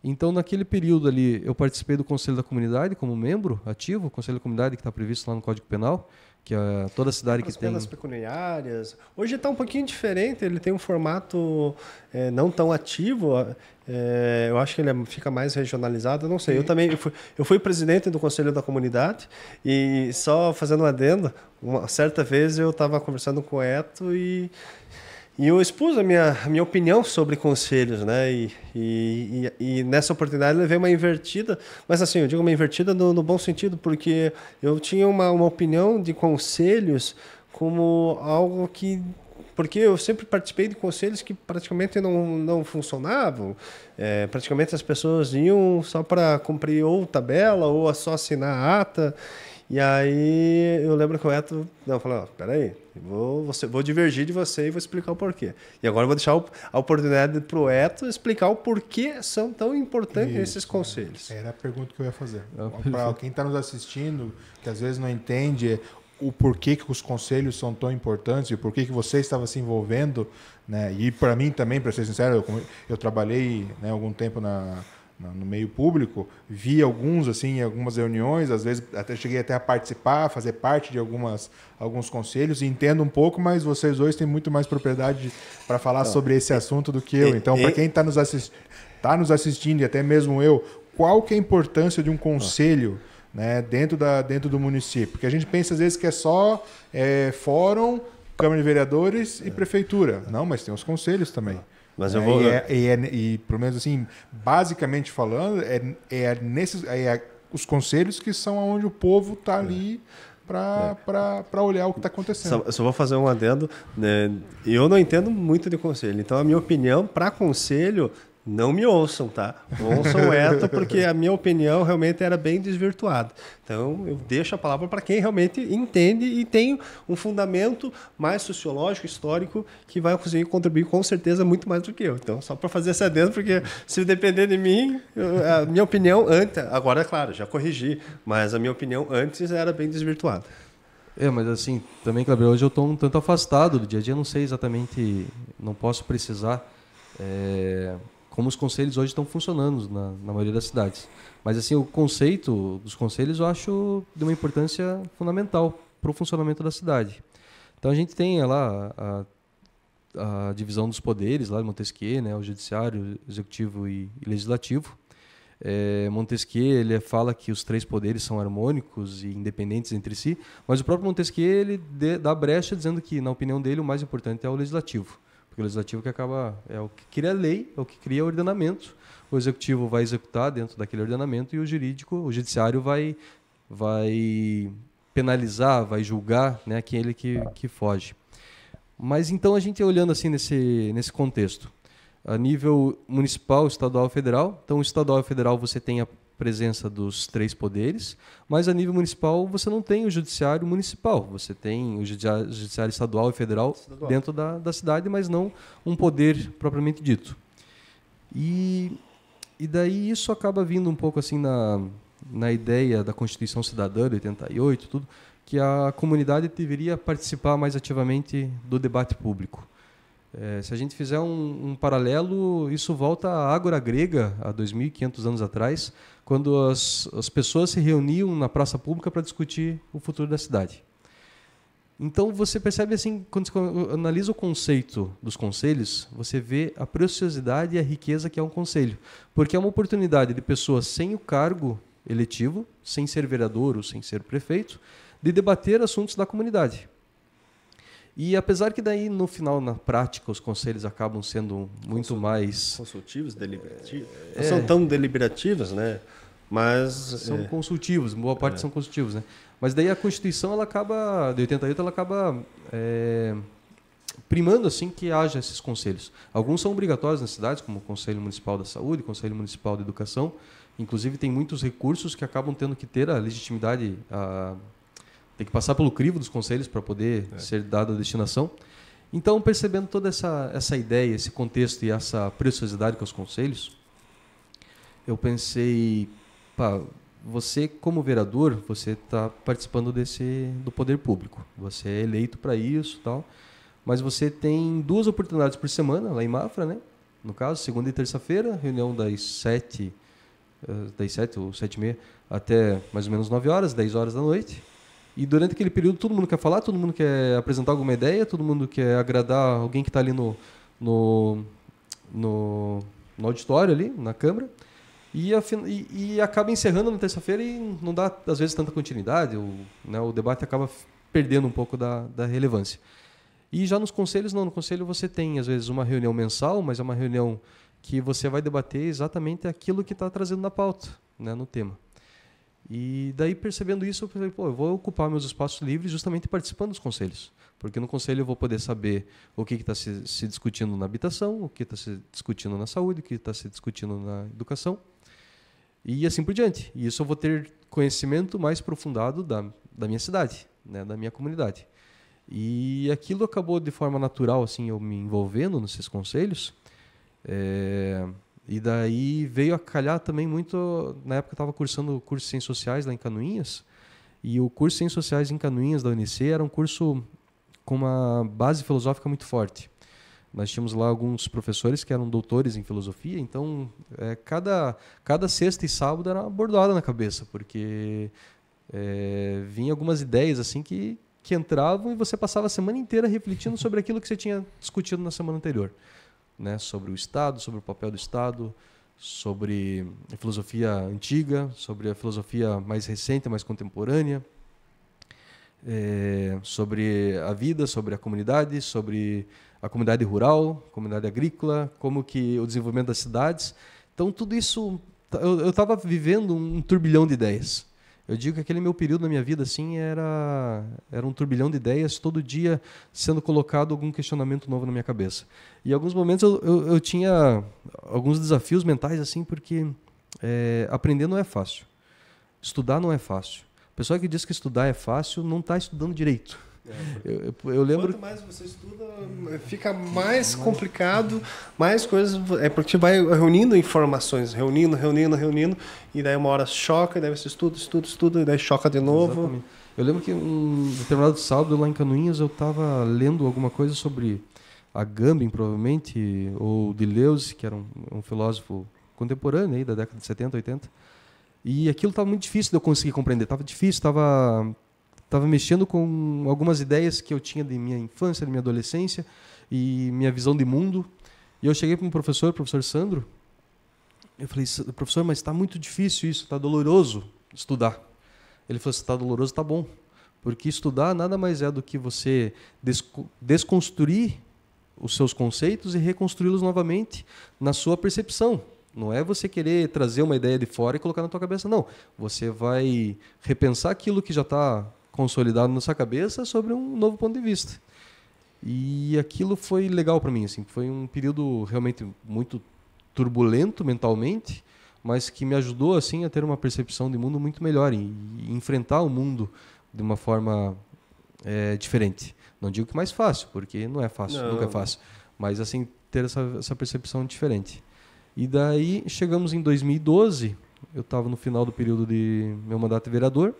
Então, naquele período ali, eu participei do Conselho da Comunidade como membro ativo, Conselho da Comunidade que está previsto lá no Código Penal, que é toda a cidade As que tem... As pecuniárias. Hoje está um pouquinho diferente, ele tem um formato é, não tão ativo, é, eu acho que ele é, fica mais regionalizado, não sei. Eu também eu fui, eu fui presidente do Conselho da Comunidade e só fazendo um adendo, uma certa vez eu estava conversando com o Eto e e eu expus a minha, a minha opinião sobre conselhos, né? E, e, e, nessa oportunidade levei uma invertida, mas assim, eu digo uma invertida no, no bom sentido, porque eu tinha uma, uma opinião de conselhos como algo que porque eu sempre participei de conselhos que praticamente não, não funcionavam. É, praticamente as pessoas iam só para cumprir ou tabela ou só assinar a ata. E aí eu lembro que o Eto não, falou: oh, peraí, Vou, você vou divergir de você e vou explicar o porquê. E agora vou deixar a oportunidade para o Eto explicar o porquê são tão importantes Isso, esses conselhos. É, era a pergunta que eu ia fazer. Para quem está nos assistindo, que às vezes não entende o porquê que os conselhos são tão importantes e o porquê que você estava se envolvendo, né? E para mim também, para ser sincero, eu, eu trabalhei né, algum tempo na no meio público, vi alguns assim em algumas reuniões, às vezes até cheguei até a participar, fazer parte de algumas alguns conselhos, entendo um pouco, mas vocês dois têm muito mais propriedade para falar então, sobre esse assunto do que eu. Então, para quem está nos, assist... tá nos assistindo e até mesmo eu, qual que é a importância de um conselho? Né, dentro, da, dentro do município. Porque a gente pensa às vezes que é só é, fórum, Câmara de Vereadores e é. Prefeitura. Não, mas tem os conselhos também. Mas é, eu vou. E, é, e, é, e, pelo menos assim, basicamente falando, é, é nesses. É os conselhos que são onde o povo está é. ali para é. olhar o que está acontecendo. Só, só, vou fazer um adendo. Né? Eu não entendo muito de conselho. Então, a minha opinião para conselho não me ouçam, tá? Ouçam o Eto, porque a minha opinião realmente era bem desvirtuada. Então, eu deixo a palavra para quem realmente entende e tem um fundamento mais sociológico, histórico, que vai conseguir contribuir com certeza muito mais do que eu. Então, só para fazer essa adendo, porque se depender de mim, a minha opinião antes, agora, é claro, já corrigi, mas a minha opinião antes era bem desvirtuada. É, mas assim, também, Cleber, hoje eu estou um tanto afastado do dia a dia, não sei exatamente, não posso precisar. É, como os conselhos hoje estão funcionando na, na maioria das cidades. Mas assim, o conceito dos conselhos eu acho de uma importância fundamental para o funcionamento da cidade. Então a gente tem lá a, a, divisão dos poderes lá de Montesquieu, né, o judiciário, executivo e, e legislativo. É, Montesquieu ele fala que os três poderes são harmônicos e independentes entre si, mas o próprio Montesquieu ele dê, dá brecha dizendo que na opinião dele o mais importante é o legislativo. Porque o legislativo que acaba é o que cria lei, é o que cria ordenamento. O executivo vai executar dentro daquele ordenamento e o jurídico, o judiciário vai vai penalizar, vai julgar, né, aquele é que que foge. Mas então a gente é olhando assim nesse nesse contexto, a nível municipal, estadual, federal. Então, estadual e federal você tem a presença dos três poderes, mas a nível municipal você não tem o judiciário municipal, você tem o judiciário estadual e federal estadual. dentro da, da cidade, mas não um poder propriamente dito. E, e daí isso acaba vindo um pouco assim na, na ideia da Constituição Cidadã de 88, tudo, que a comunidade deveria participar mais ativamente do debate público. É, se a gente fizer um, um, paralelo, isso volta à Ágora Grega, há 2.500 anos atrás, quando as, as pessoas se reuniam na praça pública para discutir o futuro da cidade. Então você percebe assim, quando você analisa o conceito dos conselhos, você vê a preciosidade e a riqueza que é um conselho, porque é uma oportunidade de pessoas sem o cargo eletivo, sem ser vereador ou sem ser prefeito, de debater assuntos da comunidade. E apesar que daí no final na prática os conselhos acabam sendo muito mais consultivos, deliberativos. É... Não são tão deliberativos, né? Mas são é... consultivos, boa parte é. são consultivos, né? Mas daí a Constituição ela acaba de 88 ela acaba é, primando assim que haja esses conselhos. Alguns são obrigatórios nas cidades, como o Conselho Municipal da Saúde, o Conselho Municipal de Educação. Inclusive tem muitos recursos que acabam tendo que ter a legitimidade a tem que passar pelo crivo dos conselhos para poder é. ser dada a destinação. Então, percebendo toda essa, essa ideia, esse contexto e essa preciosidade com os conselhos, eu pensei, pá, você como vereador, você está participando desse do poder público. Você é eleito para isso, tal. Mas você tem duas oportunidades por semana lá em Mafra, né? No caso, segunda e terça-feira, reunião das sete, eh, das sete ou sete e meia até mais ou menos nove horas, dez horas da noite. E durante aquele período todo mundo quer falar, todo mundo quer apresentar alguma ideia, todo mundo quer agradar alguém que está ali no, no, no, no, auditório, ali, na câmara. E, e, e acaba encerrando na terça-feira e não dá, às vezes, tanta continuidade. O, né, o debate acaba perdendo um pouco da, da relevância. E já nos conselhos, não. No conselho você tem, às vezes, uma reunião mensal, mas é uma reunião que você vai debater exatamente aquilo que está trazendo na pauta, né, no tema. E daí, percebendo isso, eu falei, pô, eu vou ocupar meus espaços livres justamente participando dos conselhos. Porque no conselho eu vou poder saber o que está se, se, discutindo na habitação, o que está se discutindo na saúde, o que está se discutindo na educação. E assim por diante. E isso eu vou ter conhecimento mais aprofundado da, da minha cidade, né, da minha comunidade. E aquilo acabou de forma natural, assim, eu me envolvendo nesses conselhos. É e daí veio a calhar também muito. Na época eu estava cursando o curso de Ciências Sociais lá em Canoinhas. E o curso de Ciências Sociais em Canoinhas da UNC era um curso com uma base filosófica muito forte. Nós tínhamos lá alguns professores que eram doutores em filosofia, então é, cada, cada sexta e sábado era uma bordoada na cabeça, porque é, vinha algumas ideias assim que, que entravam e você passava a semana inteira refletindo sobre aquilo que você tinha discutido na semana anterior né, sobre o Estado, sobre o papel do Estado, sobre a filosofia antiga, sobre a filosofia mais recente, mais contemporânea, é, sobre a vida, sobre a comunidade, sobre a comunidade rural, comunidade agrícola, como que o desenvolvimento das cidades. Então tudo isso, eu estava vivendo um turbilhão de ideias. Eu digo que aquele meu período na minha vida assim era era um turbilhão de ideias, todo dia sendo colocado algum questionamento novo na minha cabeça. E em alguns momentos eu, eu, eu tinha alguns desafios mentais assim, porque é, aprender não é fácil, estudar não é fácil. O pessoal que diz que estudar é fácil não está estudando direito eu, eu, eu, lembro. Quanto mais você estuda, fica mais complicado, mais coisas. É porque vai reunindo informações, reunindo, reunindo, reunindo, e daí uma hora choca, e daí você estuda, estuda, estuda, e daí choca de novo. Exatamente. Eu lembro que um determinado sábado lá em Canoinhas eu estava lendo alguma coisa sobre a Gambin, provavelmente, ou Deleuze, que era um, um filósofo contemporâneo aí da década de 70, 80. E aquilo estava muito difícil de eu conseguir compreender. Estava difícil, estava estava mexendo com algumas ideias que eu tinha de minha infância, de minha adolescência e minha visão de mundo. E eu cheguei para um professor, professor Sandro, eu falei, professor, mas está muito difícil isso, está doloroso estudar. Ele falou, se assim, está doloroso, está bom. Porque estudar nada mais é do que você desconstruir os seus conceitos e reconstruí-los novamente na sua percepção. Não é você querer trazer uma ideia de fora e colocar na tua cabeça, não. Você vai repensar aquilo que já está consolidado na sua cabeça sobre um novo ponto de vista. E aquilo foi legal para mim, assim, foi um período realmente muito turbulento mentalmente, mas que me ajudou assim a ter uma percepção de mundo muito melhor e, enfrentar o mundo de uma forma é, diferente. Não digo que mais fácil, porque não é fácil, não. nunca é fácil, mas assim ter essa, essa percepção diferente. E daí chegamos em 2012, eu estava no final do período de meu mandato de vereador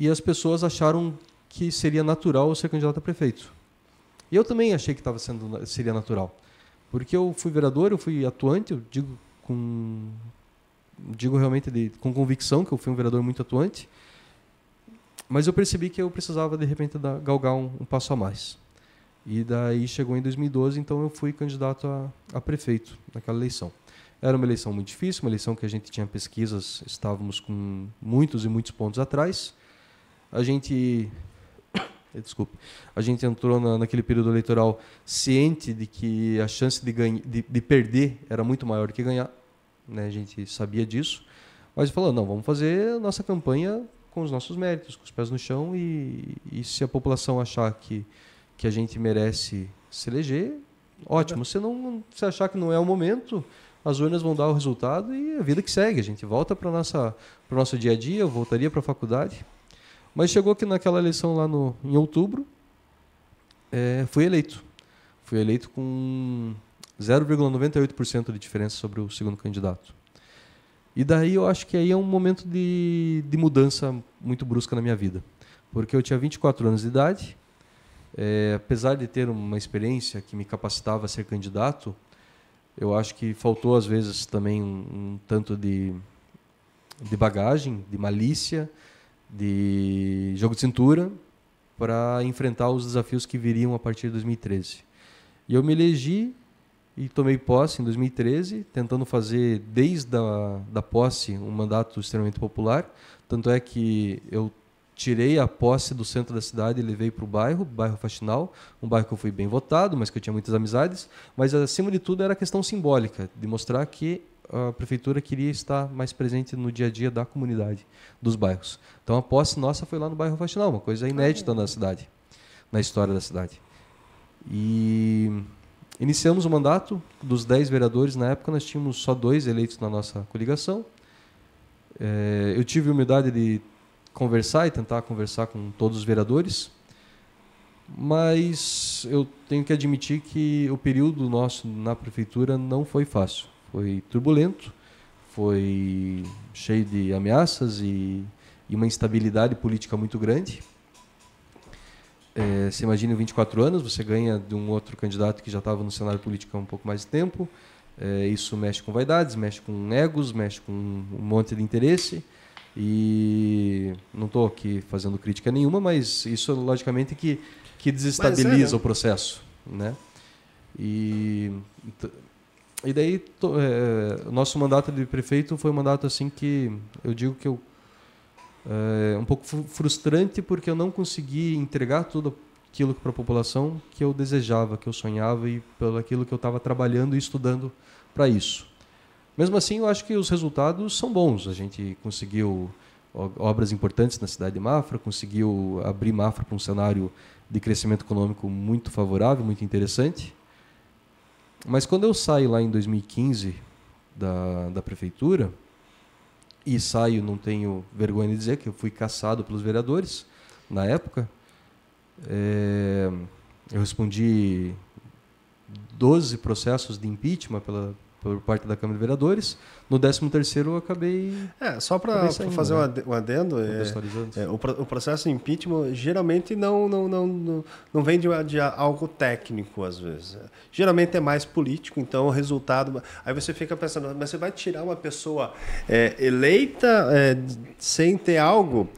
e as pessoas acharam que seria natural eu ser candidato a prefeito. E eu também achei que tava sendo, seria natural. Porque eu fui vereador, eu fui atuante, eu digo com digo realmente de, com convicção que eu fui um vereador muito atuante. Mas eu percebi que eu precisava de repente da, galgar um, um, passo a mais. E daí chegou em 2012, então eu fui candidato a, a prefeito naquela eleição. Era uma eleição muito difícil, uma eleição que a gente tinha pesquisas, estávamos com muitos e muitos pontos atrás a gente [COUGHS] desculpe, a gente entrou na, naquele período eleitoral ciente de que a chance de, ganhar, de, de, perder era muito maior do que ganhar, né? a gente sabia disso, mas falou, não, vamos fazer nossa campanha com os nossos méritos, com os pés no chão e, e se a população achar que, que a gente merece se eleger, ótimo, se, não, se achar que não é o momento, as urnas vão dar o resultado e a vida que segue, a gente volta para o nosso dia a dia, voltaria para a faculdade, mas chegou que naquela eleição lá no, em outubro, é, fui eleito. Fui eleito com 0,98% de diferença sobre o segundo candidato. E daí eu acho que aí é um momento de, de mudança muito brusca na minha vida. Porque eu tinha 24 anos de idade, é, apesar de ter uma experiência que me capacitava a ser candidato, eu acho que faltou às vezes também um, um tanto de, de bagagem, de malícia, de jogo de cintura para enfrentar os desafios que viriam a partir de 2013. E eu me elegi e tomei posse em 2013, tentando fazer desde a da posse um mandato extremamente popular. Tanto é que eu tirei a posse do centro da cidade e levei para o bairro, bairro Faxinal, um bairro que eu fui bem votado, mas que eu tinha muitas amizades. Mas acima de tudo era questão simbólica, de mostrar que a prefeitura queria estar mais presente no dia a dia da comunidade, dos bairros. Então a posse nossa foi lá no bairro Faxinal, uma coisa inédita na cidade, na história da cidade. E iniciamos o mandato dos 10 vereadores, na época nós tínhamos só dois eleitos na nossa coligação. É, eu tive a humildade de conversar e tentar conversar com todos os vereadores, mas eu tenho que admitir que o período nosso na prefeitura não foi fácil foi turbulento, foi cheio de ameaças e, e uma instabilidade política muito grande. É, você imagina 24 anos, você ganha de um outro candidato que já estava no cenário político há um pouco mais de tempo. É, isso mexe com vaidades, mexe com egos, mexe com um monte de interesse. E não estou aqui fazendo crítica nenhuma, mas isso logicamente que, que desestabiliza é, né? o processo. Né? E e daí, é, o nosso mandato de prefeito foi um mandato assim que eu digo que eu. É um pouco frustrante porque eu não consegui entregar tudo aquilo para a população que eu desejava, que eu sonhava e pelo aquilo que eu estava trabalhando e estudando para isso. Mesmo assim, eu acho que os resultados são bons. A gente conseguiu obras importantes na cidade de Mafra, conseguiu abrir Mafra para um cenário de crescimento econômico muito favorável, muito interessante. Mas quando eu saio lá em 2015 da, da prefeitura, e saio, não tenho vergonha de dizer que eu fui caçado pelos vereadores na época, é, eu respondi 12 processos de impeachment pela, por parte da Câmara de Vereadores. No 13º eu acabei. É, só para fazer né? um adendo, é, é, o, o, processo de impeachment geralmente não, não, não, não, vem de, de algo técnico, às vezes. Geralmente é mais político, então o resultado. Aí você fica pensando, mas você vai tirar uma pessoa é, eleita é, sem ter algo.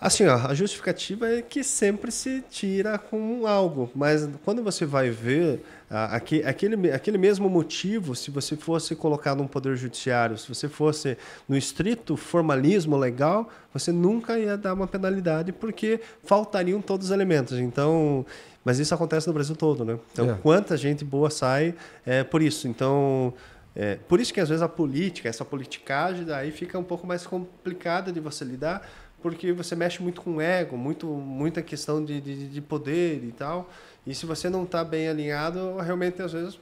Assim, ó, a justificativa é que sempre se tira com algo, mas quando você vai ver aqui, aquele, aquele mesmo motivo, se você fosse colocar num poder judiciário, se você fosse no estrito formalismo legal, você nunca ia dar uma penalidade porque faltariam todos os elementos. Então, mas isso acontece no Brasil todo, né? Então, é. quanta gente boa sai é, por isso. Então, é, por isso que às vezes a política, essa politicagem, daí fica um pouco mais complicada de você lidar porque você mexe muito com o ego, muito, muita questão de, de, de poder e tal. E se você não está bem alinhado, realmente, às vezes,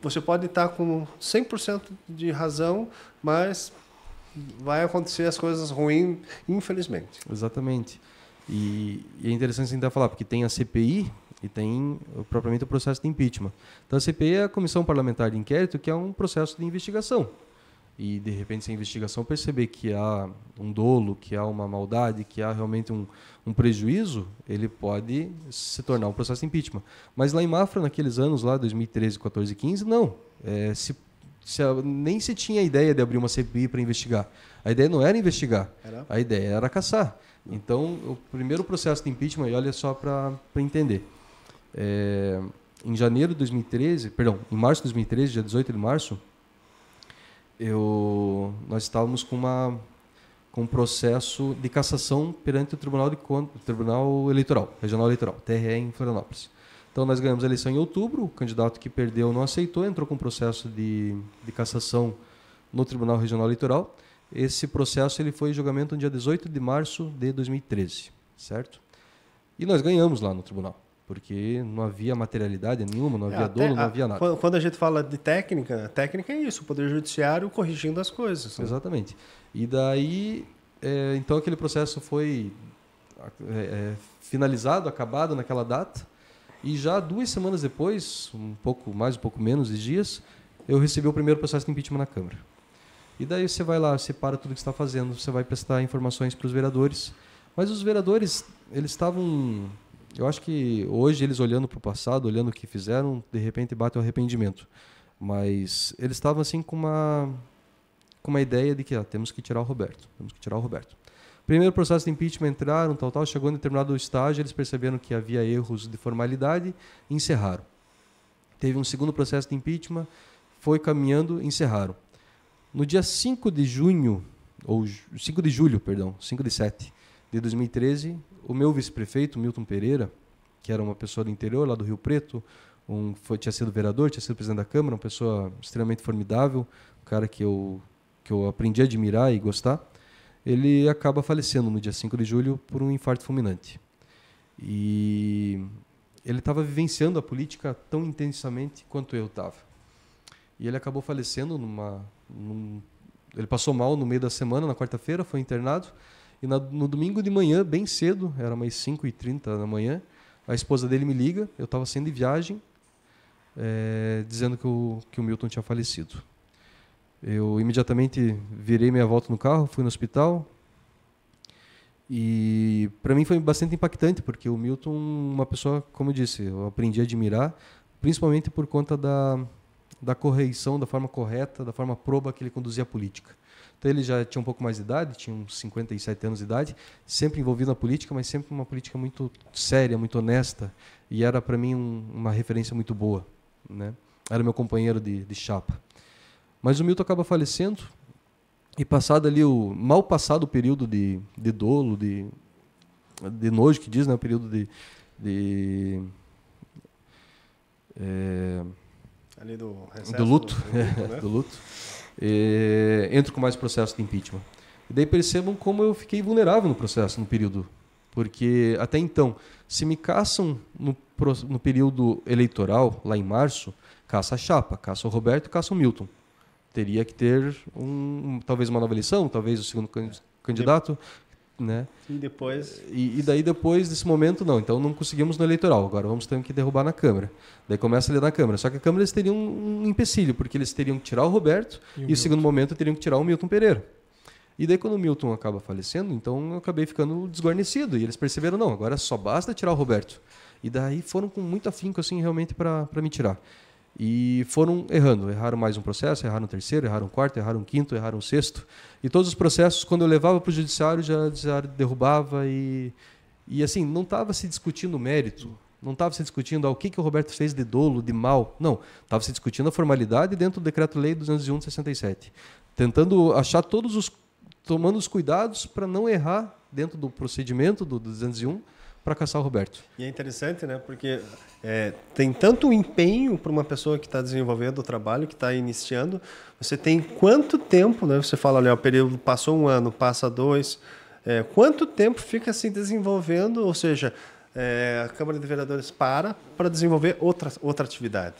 você pode estar tá com 100% de razão, mas vai acontecer as coisas ruins, infelizmente. Exatamente. E, e é interessante tentar falar, porque tem a CPI e tem propriamente o processo de impeachment. Então, a CPI é a Comissão Parlamentar de Inquérito, que é um processo de investigação e de repente se a investigação perceber que há um dolo, que há uma maldade, que há realmente um, um prejuízo, ele pode se tornar um processo de impeachment. Mas lá em Mafra, naqueles anos lá, 2013, 14, 15, não. É, se, se, nem se tinha a ideia de abrir uma CPI para investigar. A ideia não era investigar, era? a ideia era caçar. Então, o primeiro processo de impeachment, e olha só para entender. É, em janeiro de 2013, perdão, em março de 2013, dia 18 de março, eu, nós estávamos com, uma, com um processo de cassação perante o Tribunal, de, Tribunal Eleitoral, Regional Eleitoral, TRE em Florianópolis. Então, nós ganhamos a eleição em outubro, o candidato que perdeu não aceitou, entrou com um processo de, de cassação no Tribunal Regional Eleitoral. Esse processo ele foi em julgamento no dia 18 de março de 2013, certo? E nós ganhamos lá no tribunal porque não havia materialidade nenhuma, não é, havia dor, dolo, não havia nada. Quando a gente fala de técnica, técnica é isso, o Poder Judiciário corrigindo as coisas. Né? Exatamente. E daí, é, então aquele processo foi é, é, finalizado, acabado naquela data, e já duas semanas depois, um pouco mais, um pouco menos de dias, eu recebi o primeiro processo de impeachment na Câmara. E daí você vai lá, você para tudo que está fazendo, você vai prestar informações para os vereadores, mas os vereadores, eles estavam eu acho que hoje eles olhando para o passado, olhando o que fizeram, de repente bate o arrependimento. Mas eles estavam assim com uma com uma ideia de que temos que tirar o Roberto, temos que tirar o Roberto. Primeiro processo de impeachment entraram, tal, tal, chegou em determinado estágio, eles perceberam que havia erros de formalidade e encerraram. Teve um segundo processo de impeachment, foi caminhando, encerraram. No dia 5 de junho, ou 5 de julho, perdão, 5 de 7 de 2013, o meu vice-prefeito, Milton Pereira, que era uma pessoa do interior, lá do Rio Preto, um, foi, tinha sido vereador, tinha sido presidente da Câmara, uma pessoa extremamente formidável, um cara que eu, que eu aprendi a admirar e gostar, ele acaba falecendo no dia 5 de julho por um infarto fulminante. E ele estava vivenciando a política tão intensamente quanto eu estava. E ele acabou falecendo numa. Num, ele passou mal no meio da semana, na quarta-feira, foi internado. E na, no domingo de manhã, bem cedo, era umas 5h30 da manhã, a esposa dele me liga, eu estava sendo de viagem, é, dizendo que o, que o Milton tinha falecido. Eu imediatamente virei minha volta no carro, fui no hospital. E para mim foi bastante impactante, porque o Milton, uma pessoa, como eu disse, eu aprendi a admirar, principalmente por conta da, da correição, da forma correta, da forma proba que ele conduzia a política. Então ele já tinha um pouco mais de idade, tinha uns 57 anos de idade, sempre envolvido na política, mas sempre uma política muito séria, muito honesta, e era para mim um, uma referência muito boa, né? Era meu companheiro de, de chapa. Mas o Milton acaba falecendo e passado ali o mal passado o período de, de dolo, de de nojo que diz, né, o período de, de é, do, do, luto, do, luto, [LAUGHS] né? do luto. Eh, entro com mais processo de impeachment. E daí percebam como eu fiquei vulnerável no processo, no período. Porque até então, se me caçam no, no período eleitoral, lá em março, caça a chapa, caça o Roberto, caça o Milton. Teria que ter um, talvez uma nova eleição, talvez o segundo candidato, né? E depois. E, e, daí depois desse momento não. Então não conseguimos no eleitoral. Agora vamos ter que derrubar na Câmara. Daí começa a ler na Câmara. Só que a Câmara eles teriam um empecilho, porque eles teriam que tirar o Roberto e, o e no segundo momento teriam que tirar o Milton Pereira. E daí quando o Milton acaba falecendo, então eu acabei ficando desguarnecido. E eles perceberam, não, agora só basta tirar o Roberto. E daí foram com muito afinco, assim, realmente para me tirar. E foram errando. Erraram mais um processo, erraram um terceiro, erraram um quarto, erraram um quinto, erraram um sexto. E todos os processos, quando eu levava para o judiciário, já derrubava e. E assim, não estava se discutindo mérito, não estava se discutindo ah, o que, que o Roberto fez de dolo, de mal. Não. Estava se discutindo a formalidade dentro do Decreto-Lei 201 de 67. Tentando achar todos os. tomando os cuidados para não errar dentro do procedimento do 201 para caçar o Roberto. E é interessante, né? Porque é, tem tanto empenho para uma pessoa que está desenvolvendo o trabalho, que está iniciando. Você tem quanto tempo, né? Você fala, ali, o período passou um ano, passa dois. É, quanto tempo fica se desenvolvendo? Ou seja, é, a Câmara de Vereadores para para desenvolver outra, outra atividade.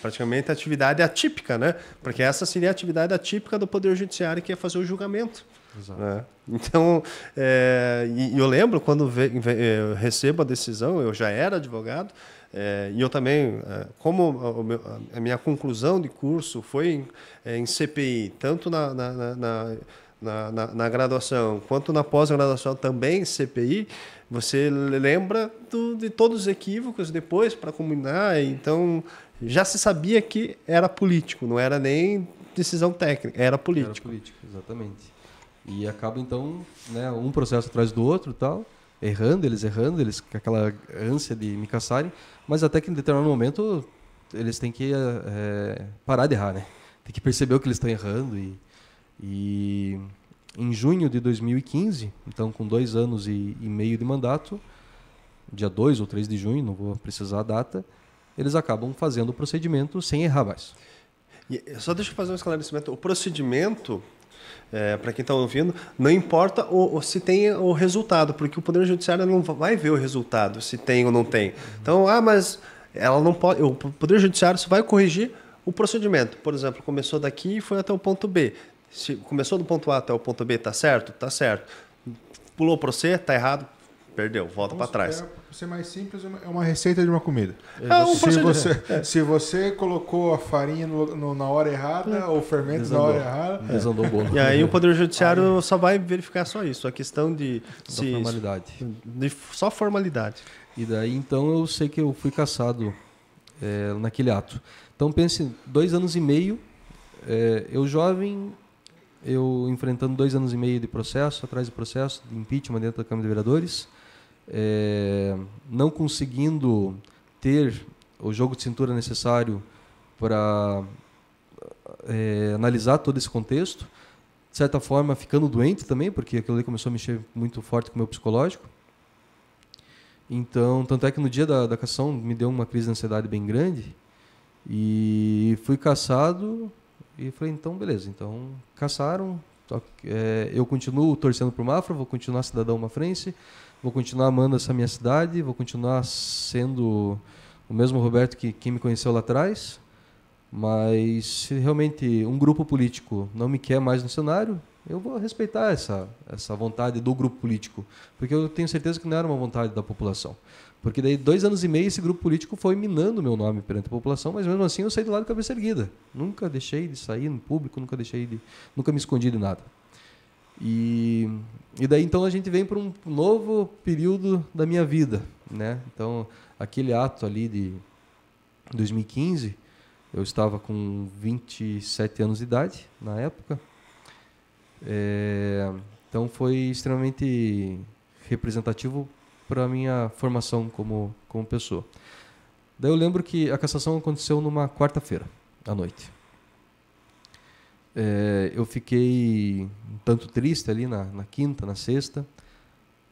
Praticamente atividade atípica, né? Porque essa seria a atividade atípica do Poder Judiciário, que é fazer o julgamento. Né? Então, é, e, eu lembro quando ve, ve, é, eu recebo a decisão, eu já era advogado, é, e eu também, é, como a, a, minha conclusão de curso foi em, é, em CPI, tanto na, na, na na, na, na, graduação quanto na pós-graduação também CPI você lembra do, de todos os equívocos depois para culminar, então já se sabia que era político não era nem decisão técnica era político era político exatamente e acaba, então, né, um processo atrás do outro tal, errando, eles errando, eles com aquela ânsia de me caçarem, mas até que em determinado momento eles têm que é, parar de errar, né? Tem que perceber o que eles estão errando e, e em junho de 2015, então com dois anos e, e, meio de mandato, dia 2 ou 3 de junho, não vou precisar a data, eles acabam fazendo o procedimento sem errar mais. E, só deixa eu fazer um esclarecimento. O procedimento é, para quem está ouvindo, não importa o, o, se tem o resultado, porque o Poder Judiciário não vai ver o resultado, se tem ou não tem. Então, ah, mas ela não pode. O Poder Judiciário só vai corrigir o procedimento. Por exemplo, começou daqui e foi até o ponto B. Se começou do ponto A até o ponto B, tá certo? Tá certo. Pulou para o C, tá errado? Perdeu, volta para então, trás. É ser mais simples, é, é uma receita de uma comida. É, ah, um se, você, assim. é. se você colocou a farinha no, no, na hora errada, ou fermento Desandou. na hora errada. É. Desandou o bolo. E aí o Poder Judiciário aí. só vai verificar só isso, a questão de. Só formalidade. De, só formalidade. E daí então eu sei que eu fui caçado é, naquele ato. Então pense, dois anos e meio, é, eu jovem, eu enfrentando dois anos e meio de processo, atrás de processo, de impeachment dentro da Câmara de Vereadores, é, não conseguindo ter o jogo de cintura necessário para é, analisar todo esse contexto, de certa forma ficando doente também, porque aquilo ali começou a mexer muito forte com o meu psicológico. Então, tanto é que no dia da, da cação me deu uma crise de ansiedade bem grande e fui caçado e falei, então beleza, então caçaram, é, eu continuo torcendo para o Mafra, vou continuar cidadão mafrense, vou continuar amando essa minha cidade, vou continuar sendo o mesmo Roberto que quem me conheceu lá atrás, mas se realmente um grupo político não me quer mais no cenário, eu vou respeitar essa essa vontade do grupo político, porque eu tenho certeza que não era uma vontade da população. Porque daí, dois anos e meio, esse grupo político foi minando meu nome perante a população, mas mesmo assim eu saí do lado de cabeça erguida. Nunca deixei de sair no público, nunca deixei de. nunca me escondi de nada. E, e daí então a gente vem para um novo período da minha vida, né? Então, aquele ato ali de 2015, eu estava com 27 anos de idade na época. É, então foi extremamente representativo para a minha formação como, como pessoa. Daí eu lembro que a cassação aconteceu numa quarta-feira à noite é, eu fiquei um tanto triste ali na, na quinta, na sexta.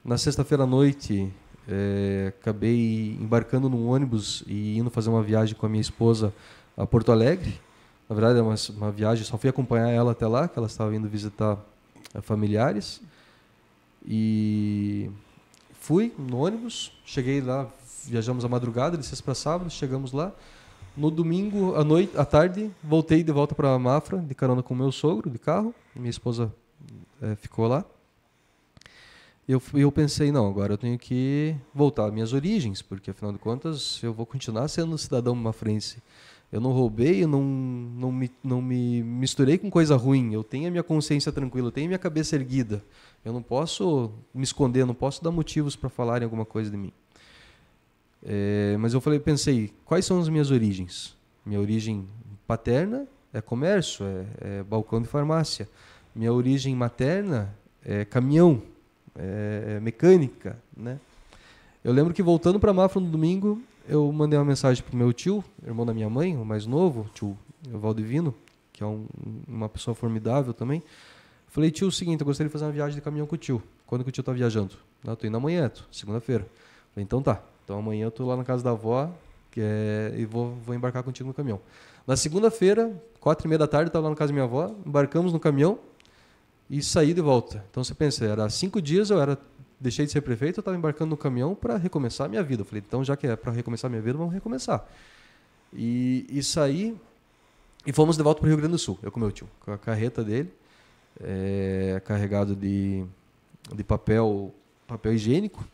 Na sexta-feira à noite, é, acabei embarcando num ônibus e indo fazer uma viagem com a minha esposa a Porto Alegre. Na verdade, é uma, uma viagem, só fui acompanhar ela até lá, que ela estava indo visitar eh, familiares. E fui no ônibus, cheguei lá, viajamos à madrugada, de sexta para sábado, chegamos lá. No domingo à noite, à tarde, voltei de volta para Mafra, de carona com meu sogro, de carro. Minha esposa é, ficou lá. Eu eu pensei, não, agora eu tenho que voltar às minhas origens, porque afinal de contas eu vou continuar sendo cidadão mafrense. Eu não roubei, eu não, não, me, não me misturei com coisa ruim. Eu tenho a minha consciência tranquila, eu tenho a minha cabeça erguida. Eu não posso me esconder, eu não posso dar motivos para falarem alguma coisa de mim. É, mas eu falei, pensei, quais são as minhas origens? Minha origem paterna é comércio, é, é balcão de farmácia. Minha origem materna é caminhão, é, é mecânica, né? Eu lembro que voltando para Mafra no domingo, eu mandei uma mensagem pro meu tio, irmão da minha mãe, o mais novo, tio Valdivino, que é um, uma pessoa formidável também. Falei, tio, é o seguinte, eu gostaria de fazer uma viagem de caminhão com o tio. Quando que o tio tá viajando? Ah, tô indo amanhã, segunda-feira. Falei, então tá. Então amanhã eu estou lá na casa da avó que é, e vou, vou embarcar contigo no caminhão. Na segunda-feira, quatro e meia da tarde, estava lá na casa da minha avó, embarcamos no caminhão e saí de volta. Então você pensa, era cinco dias, eu era deixei de ser prefeito, eu estava embarcando no caminhão para recomeçar a minha vida. Eu falei, então já que é para recomeçar a minha vida, vamos recomeçar. E, e saí e fomos de volta para o Rio Grande do Sul, eu com meu tio, com a carreta dele, é, carregado de, de papel, papel higiênico,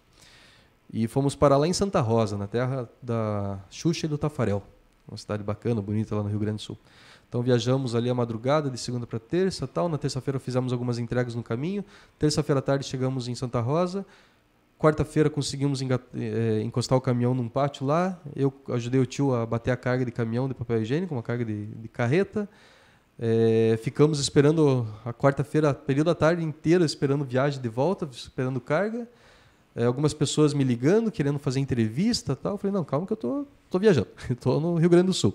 e fomos para lá em Santa Rosa, na terra da Xuxa e do Tafarel. Uma cidade bacana, bonita lá no Rio Grande do Sul. Então viajamos ali a madrugada, de segunda para terça, tal. Na terça-feira fizemos algumas entregas no caminho. Terça-feira à tarde chegamos em Santa Rosa. Quarta-feira conseguimos eh, encostar o caminhão num pátio lá. Eu ajudei o tio a bater a carga de caminhão de papel higiênico, uma carga de, de carreta. É, ficamos esperando a quarta-feira, período da tarde inteira, esperando viagem de volta, esperando carga é, algumas pessoas me ligando, querendo fazer entrevista tal. Eu falei, não, calma que eu tô, tô viajando, estou [LAUGHS] no Rio Grande do Sul.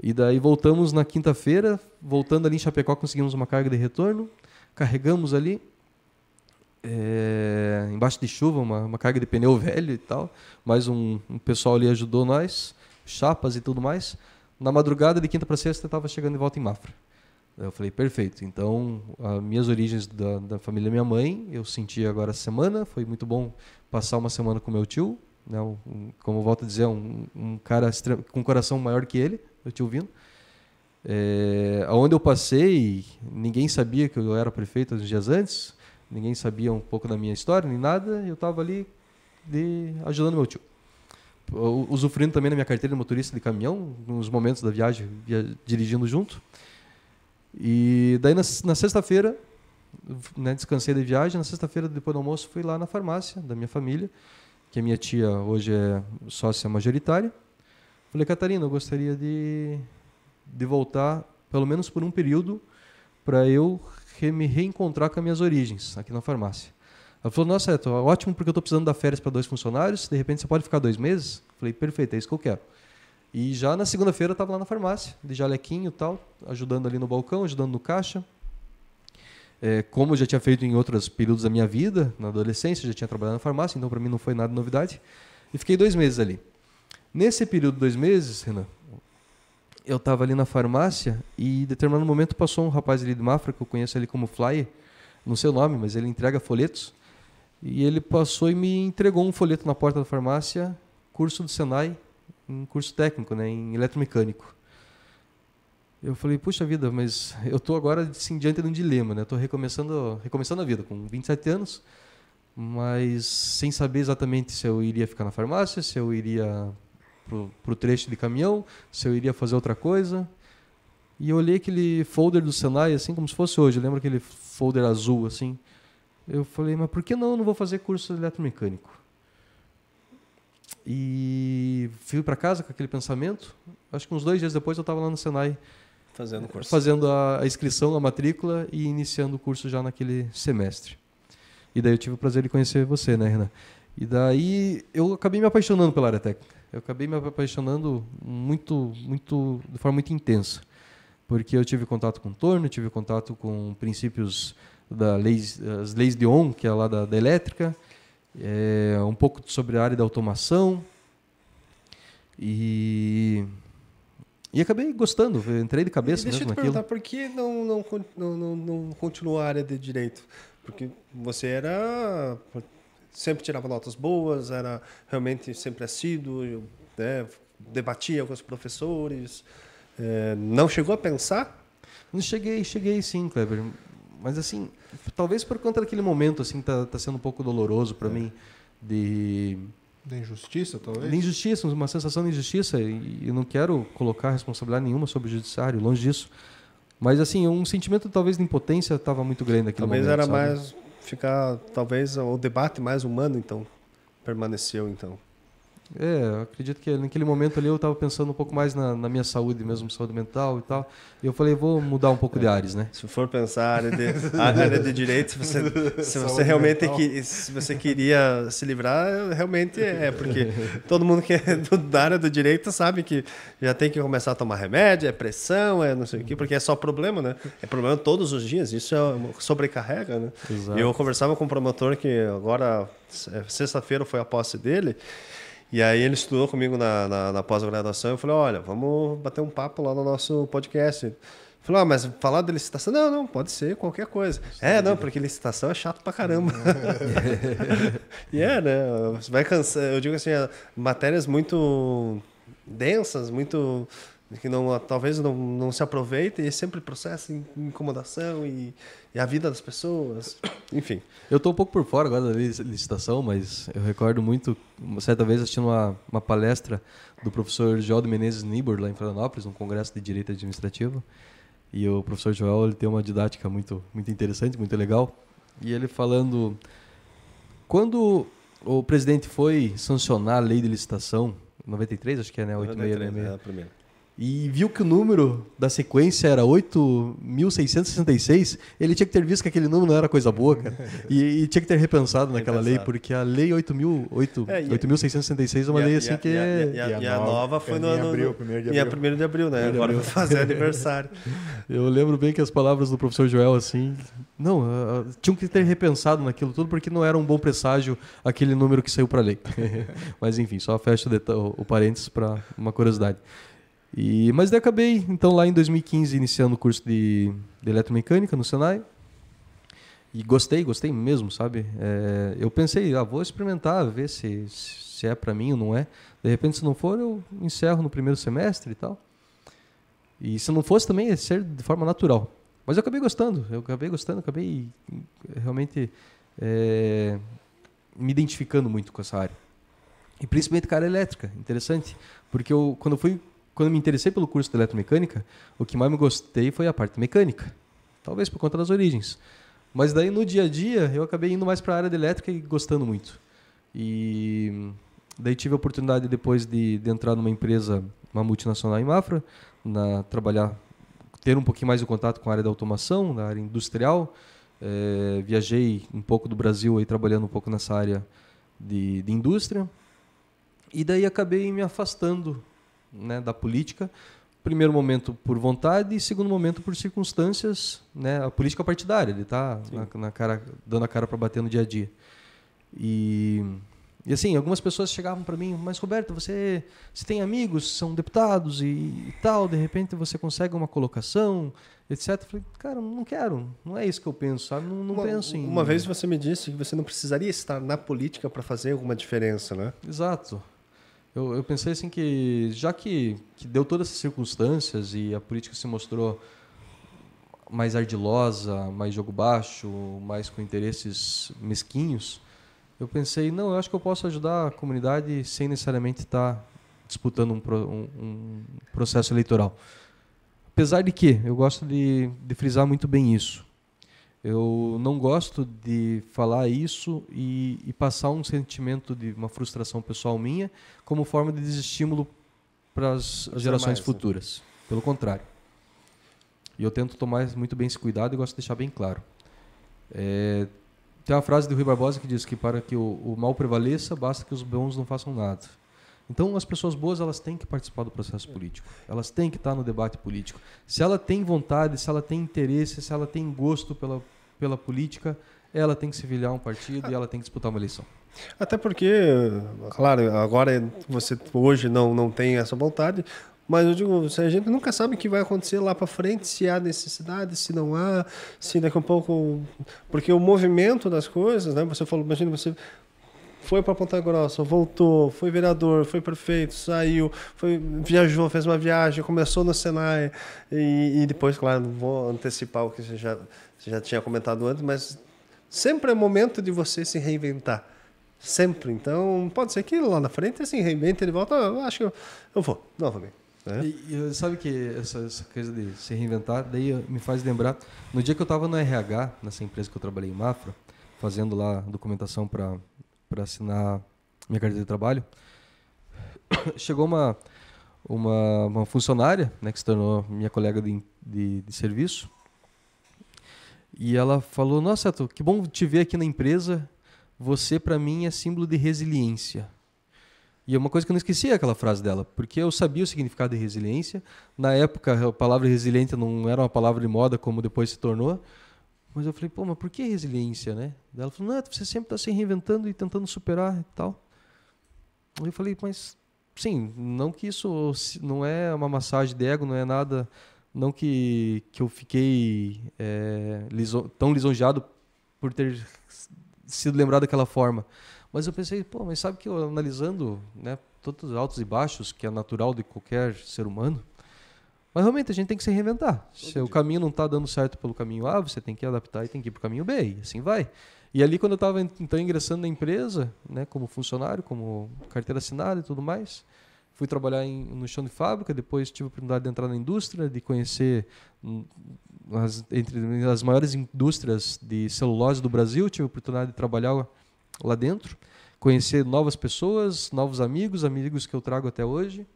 E daí voltamos na quinta-feira, voltando ali em Chapecó, conseguimos uma carga de retorno, carregamos ali, é, embaixo de chuva, uma, uma, carga de pneu velho e tal, mais um, um, pessoal ali ajudou nós, chapas e tudo mais. Na madrugada de quinta para sexta, estava chegando de volta em Mafra. Eu falei, perfeito. Então, as minhas origens da, da família da minha mãe, eu senti agora essa semana. Foi muito bom passar uma semana com meu tio. Né? Um, como eu volto a dizer, um, um cara com um coração maior que ele, meu tio Vino. É, onde eu passei, ninguém sabia que eu era prefeito uns dias antes. Ninguém sabia um pouco da minha história, nem nada. Eu estava ali de, ajudando meu tio usufruindo também da minha carteira de motorista de caminhão, nos momentos da viagem, via, dirigindo junto. E daí na, na sexta-feira, né, descansei da viagem, na sexta-feira depois do almoço fui lá na farmácia da minha família, que a minha tia hoje é sócia majoritária. Falei, Catarina, eu gostaria de, de voltar, pelo menos por um período, para eu re, me reencontrar com as minhas origens aqui na farmácia. Ela falou, nossa, é ótimo porque eu estou precisando da férias para dois funcionários, de repente você pode ficar dois meses? Falei, perfeito, é isso que eu quero. E já na segunda-feira eu estava lá na farmácia, de jalequinho e tal, ajudando ali no balcão, ajudando no caixa. É, como eu já tinha feito em outros períodos da minha vida, na adolescência, eu já tinha trabalhado na farmácia, então para mim não foi nada de novidade. E fiquei dois meses ali. Nesse período de dois meses, Renan, eu estava ali na farmácia e, em determinado momento, passou um rapaz ali de Mafra, que eu conheço ali como Flyer, não sei o nome, mas ele entrega folhetos. E ele passou e me entregou um folheto na porta da farmácia, curso do Senai, em curso técnico, né, em eletromecânico. Eu falei, puxa vida, mas eu estou agora assim, diante de um dilema, né? Estou recomeçando, recomeçando a vida com 27 anos, mas sem saber exatamente se eu iria ficar na farmácia, se eu iria para o trecho de caminhão, se eu iria fazer outra coisa. E eu olhei aquele folder do Senai, assim, como se fosse hoje. Lembra aquele folder azul, assim? Eu falei, mas por que não eu não vou fazer curso eletromecânico? E fui para casa com aquele pensamento. Acho que uns dois dias depois eu estava lá no Senai. Fazendo o curso. Fazendo a, a inscrição, a matrícula e iniciando o curso já naquele semestre. E daí eu tive o prazer de conhecer você, né, Renan? E daí eu acabei me apaixonando pela área técnica. Eu acabei me apaixonando muito, muito, de forma muito intensa. Porque eu tive contato com torno, tive contato com princípios das leis, leis de Ohm, que é lá da, da elétrica, é, um pouco sobre a área da automação. E, e acabei gostando, entrei de cabeça e deixa mesmo eu te naquilo. Perguntar, por que não, não, não, não continuou a área de direito? Porque você era. sempre tirava notas boas, era realmente sempre assíduo, né? debatia com os professores. É, não chegou a pensar? Cheguei, cheguei sim, Kleber mas assim, talvez por conta daquele momento, assim, tá, tá sendo um pouco doloroso para é. mim de de injustiça, talvez? de injustiça, uma sensação de injustiça. E eu não quero colocar responsabilidade nenhuma sobre o judiciário, longe disso. Mas, assim, um sentimento talvez de impotência estava muito grande naquele talvez momento. Talvez era sabe? mais ficar, talvez, o debate mais humano, então, permaneceu, então. É, acredito que naquele momento ali eu estava pensando um pouco mais na, na, minha saúde mesmo, saúde mental e tal. E eu falei, vou mudar um pouco de é. áreas, né? Se for pensar a área de, a área de direito, se você, se você realmente que, se você queria se livrar, realmente é, porque todo mundo que é do, da área do direito sabe que já tem que começar a tomar remédio, é pressão, é não sei o quê, porque é só problema, né? É problema todos os dias, isso é, sobrecarrega, né? Exato. Eu conversava com um promotor que agora, é, sexta-feira foi a posse dele, e aí ele estudou comigo na, na, na pós-graduação. Eu falei, olha, vamos bater um papo lá no nosso podcast. Falou, ah, mas falar de licitação? Não, não, pode ser qualquer coisa. Sim. É, é, não, porque licitação é chato pra caramba. [LAUGHS] e é, né? Você vai cansar. Eu digo assim, é, matérias muito densas, muito que não, talvez não, não se aproveite e é sempre processa incomodação e, e, a vida das pessoas, enfim. Eu estou um pouco por fora agora da licitação, mas eu recordo muito, certa vez assistindo uma, uma palestra do professor Joel de Menezes Nibor, lá em Florianópolis, num congresso de Direito Administrativo, e o professor Joel ele tem uma didática muito, muito interessante, muito legal, e ele falando, quando o presidente foi sancionar a lei de licitação, 93 acho que é, né? 866. 93, 86, é a primeira e viu que o número da sequência era 8.666, ele tinha que ter visto que aquele número não era coisa boa, cara. E, e tinha que ter repensado naquela repensado. lei, porque a lei 8.666 é, é, uma e, lei assim e, que é... E a, e a, a nova, foi no, no, abril, primeiro de abril. primeiro de abril, né? Agora vou fazer aniversário. [LAUGHS] Eu lembro bem que as palavras do professor Joel, assim... Não, uh, tinham que ter repensado naquilo tudo, porque não era um bom presságio aquele número que saiu para a lei. [LAUGHS] Mas enfim, só fecha o, o parênteses para uma curiosidade. E, mas daí acabei, então, lá em 2015, iniciando o curso de, de eletromecânica no Senai. E gostei, gostei mesmo, sabe? É, eu pensei, ah, vou experimentar, ver se, se é para mim ou não é. De repente, se não for, eu encerro no primeiro semestre e tal. E se não fosse também, ia ser de forma natural. Mas eu acabei gostando, eu acabei gostando, acabei realmente é, me identificando muito com essa área. E principalmente com a área elétrica, interessante. Porque eu, quando eu fui quando me interessei pelo curso de eletromecânica, o que mais me gostei foi a parte mecânica. Talvez por conta das origens. Mas daí no dia a dia eu acabei indo mais para a área de elétrica e gostando muito. E daí tive a oportunidade depois de, de entrar numa empresa, uma multinacional em Mafra, na trabalhar ter um pouquinho mais de contato com a área da automação, na área industrial. É, viajei um pouco do Brasil aí trabalhando um pouco nessa área de, de indústria. E daí acabei me afastando né, da política. Primeiro momento por vontade e segundo momento por circunstâncias, né? A política partidária, ele está na, na, cara, dando a cara para bater no dia a dia. E, e assim, algumas pessoas chegavam para mim, mas Roberto, você, você tem amigos, são deputados e, e tal, de repente você consegue uma colocação, etc. Eu falei, cara, não quero, não é isso que eu penso, sabe? Não, não uma, penso em. Uma vez você me disse que você não precisaria estar na política para fazer alguma diferença, né? Exato. Eu, eu pensei assim que, já que, que deu todas essas circunstâncias e a política se mostrou mais ardilosa, mais jogo baixo, mais com interesses mesquinhos, eu pensei, não, eu acho que eu posso ajudar a comunidade sem necessariamente estar tá disputando um, um, um processo eleitoral. Apesar de que eu gosto de, de frisar muito bem isso. Eu não gosto de falar isso e, e, passar um sentimento de uma frustração pessoal minha como forma de desestímulo para as gerações mais, né? futuras. Né? Pelo contrário. E eu tento tomar muito bem esse cuidado e gosto de deixar bem claro. É, tem uma frase do Rui Barbosa que diz que para que o, o mal prevaleça, basta que os bons não façam nada. Então, as pessoas boas elas têm que participar do processo político, elas têm que estar no debate político. Se ela tem vontade, se ela tem interesse, se ela tem gosto pela, pela política, ela tem que se filiar a um partido e ela tem que disputar uma eleição. Até porque, claro, agora você hoje não, não tem essa vontade, mas eu digo, a gente nunca sabe o que vai acontecer lá para frente, se há necessidade, se não há, se daqui a um pouco. Porque o movimento das coisas, né? Você falou, imagina, você foi para Ponta Grossa, voltou, foi vereador, foi prefeito, saiu, foi, viajou, fez uma viagem, começou no Senai. E, e depois, claro, não vou antecipar o que você já, você já tinha comentado antes, mas sempre é momento de você se reinventar. Sempre. Então, pode ser que lá na frente se reinvente, ele volta, eu acho que eu, eu vou novamente. É. E, e, sabe que essa, essa, coisa de se reinventar, daí me faz lembrar, no dia que eu estava no RH, nessa empresa que eu trabalhei em Mafra, fazendo lá documentação para para assinar minha carteira de trabalho, [COUGHS] chegou uma, uma, uma, funcionária, né, que se tornou minha colega de, de, de serviço, e ela falou: Nossa, Eto, que bom te ver aqui na empresa. Você, para mim, é símbolo de resiliência. E é uma coisa que eu não esqueci aquela frase dela, porque eu sabia o significado de resiliência. Na época, a palavra resiliente não era uma palavra de moda como depois se tornou. Mas eu falei, pô, mas por que resiliência, né? ela falou, não, você sempre está se reinventando e tentando superar e tal. Eu falei, mas sim, não que isso não é uma massagem de ego, não é nada, não que, que eu fiquei é, liso, tão lisonjeado por ter sido lembrado daquela forma. Mas eu pensei, pô, mas sabe que eu analisando, né, todos os altos e baixos que é natural de qualquer ser humano, mas realmente a gente tem que se reinventar. Se o caminho não está dando certo pelo caminho A, você tem que adaptar e tem que ir para o caminho B, e assim vai. E ali quando eu estava então ingressando na empresa, né, como funcionário, como carteira assinada e tudo mais, fui trabalhar em, no chão de fábrica, depois tive a oportunidade de entrar na indústria, de conhecer hum, as, entre as maiores indústrias de celulose do Brasil, tive a oportunidade de trabalhar lá dentro, conhecer novas pessoas, novos amigos, amigos que eu trago até hoje.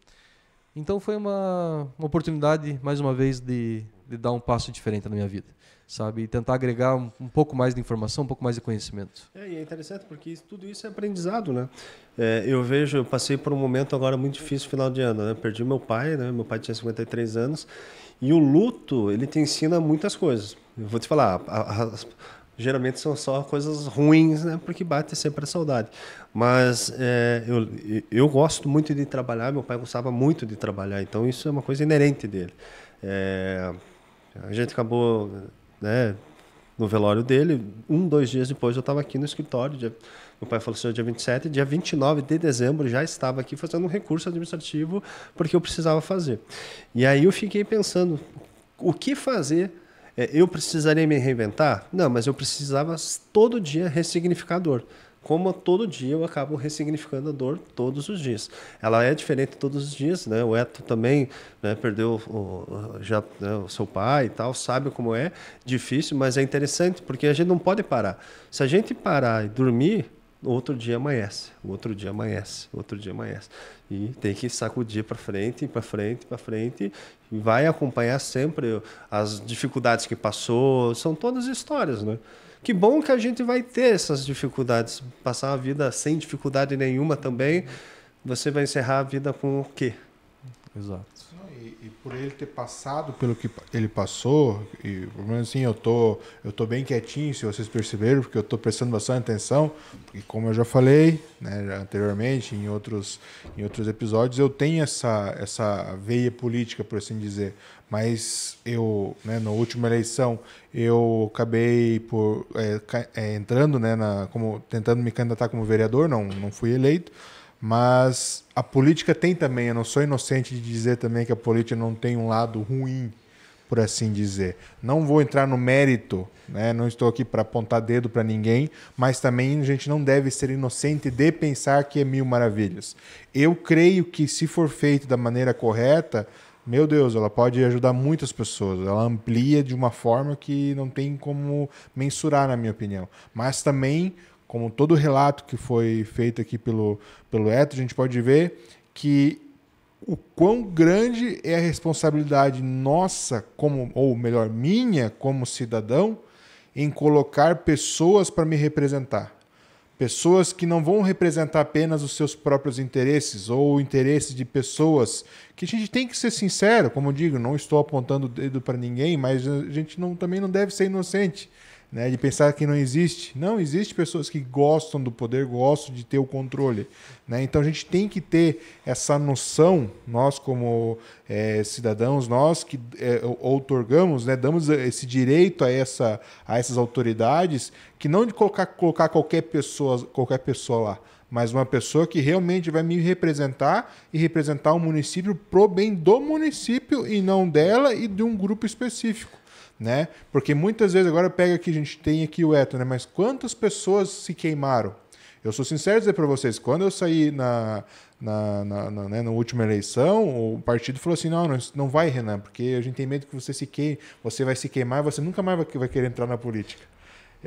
Então foi uma, uma oportunidade, mais uma vez, de, de dar um passo diferente na minha vida, sabe? E tentar agregar um, um pouco mais de informação, um pouco mais de conhecimento. É, e é interessante porque isso, tudo isso é aprendizado, né? É, eu vejo, eu passei por um momento agora muito difícil final de ano, né? Perdi meu pai, né? Meu pai tinha 53 anos. E o luto, ele te ensina muitas coisas. Eu vou te falar, a, a, geralmente são só coisas ruins, né? Porque bate sempre a saudade. Mas é, eu, eu gosto muito de trabalhar, meu pai gostava muito de trabalhar, então isso é uma coisa inerente dele. É, a gente acabou né, no velório dele, um, dois dias depois eu estava aqui no escritório, dia, meu pai falou: faleceu dia 27, dia 29 de dezembro já estava aqui fazendo um recurso administrativo porque eu precisava fazer. E aí eu fiquei pensando, o que fazer é, eu precisaria me reinventar? Não, mas eu precisava todo dia ressignificar a dor. Como todo dia eu acabo ressignificando a dor todos os dias. Ela é diferente todos os dias, né? O Eto também né, perdeu o, já né, o seu pai e tal, sabe como é difícil, mas é interessante porque a gente não pode parar. Se a gente parar e dormir, outro dia amanhece, outro dia amanhece, outro dia amanhece. E tem que sacudir para frente, para frente, para frente, e vai acompanhar sempre as dificuldades que passou, são todas histórias, né? Que bom que a gente vai ter essas dificuldades, passar a vida sem dificuldade nenhuma também. Você vai encerrar a vida com o quê? Exato e, e, por ele ter passado pelo que ele passou, e pelo menos assim, eu tô, eu tô bem quietinho, se vocês perceberam, porque eu tô prestando bastante atenção, e como eu já falei né, anteriormente, em outros, em outros episódios, eu tenho essa, essa veia política, por assim dizer, mas eu, né, na última eleição, eu acabei por, é, é, entrando, né, na, como, tentando me candidatar como vereador, não, não fui eleito, mas a política tem também, eu não sou inocente de dizer também que a política não tem um lado ruim, por assim dizer. Não vou entrar no mérito, né? não estou aqui para apontar dedo para ninguém, mas também a gente não deve ser inocente de pensar que é mil maravilhas. Eu creio que se for feito da maneira correta, meu Deus, ela pode ajudar muitas pessoas. Ela amplia de uma forma que não tem como mensurar, na minha opinião. Mas também como todo o relato que foi feito aqui pelo, pelo Eto, a gente pode ver que o quão grande é a responsabilidade nossa, como, ou melhor, minha como cidadão, em colocar pessoas para me representar. Pessoas que não vão representar apenas os seus próprios interesses ou interesses de pessoas que a gente tem que ser sincero, como eu digo, não estou apontando o dedo para ninguém, mas a gente não, também não deve ser inocente. Né, de pensar que não existe. Não, existe pessoas que gostam do poder, gostam de ter o controle. Né? Então a gente tem que ter essa noção, nós como é, cidadãos, nós que é, outorgamos, né, damos esse direito a, essa, a essas autoridades, que não de colocar, colocar qualquer, pessoa, qualquer pessoa lá, mas uma pessoa que realmente vai me representar e representar o um município pro bem do município e não dela e de um grupo específico né? Porque muitas vezes agora pega aqui, a gente tem aqui o Eto, né? Mas quantas pessoas se queimaram? Eu sou sincero dizer para vocês, quando eu saí na, na, na, na, né, na, última eleição, o partido falou assim: não, não, não vai, Renan, porque a gente tem medo que você se queime, você vai se queimar e você nunca mais vai querer entrar na política.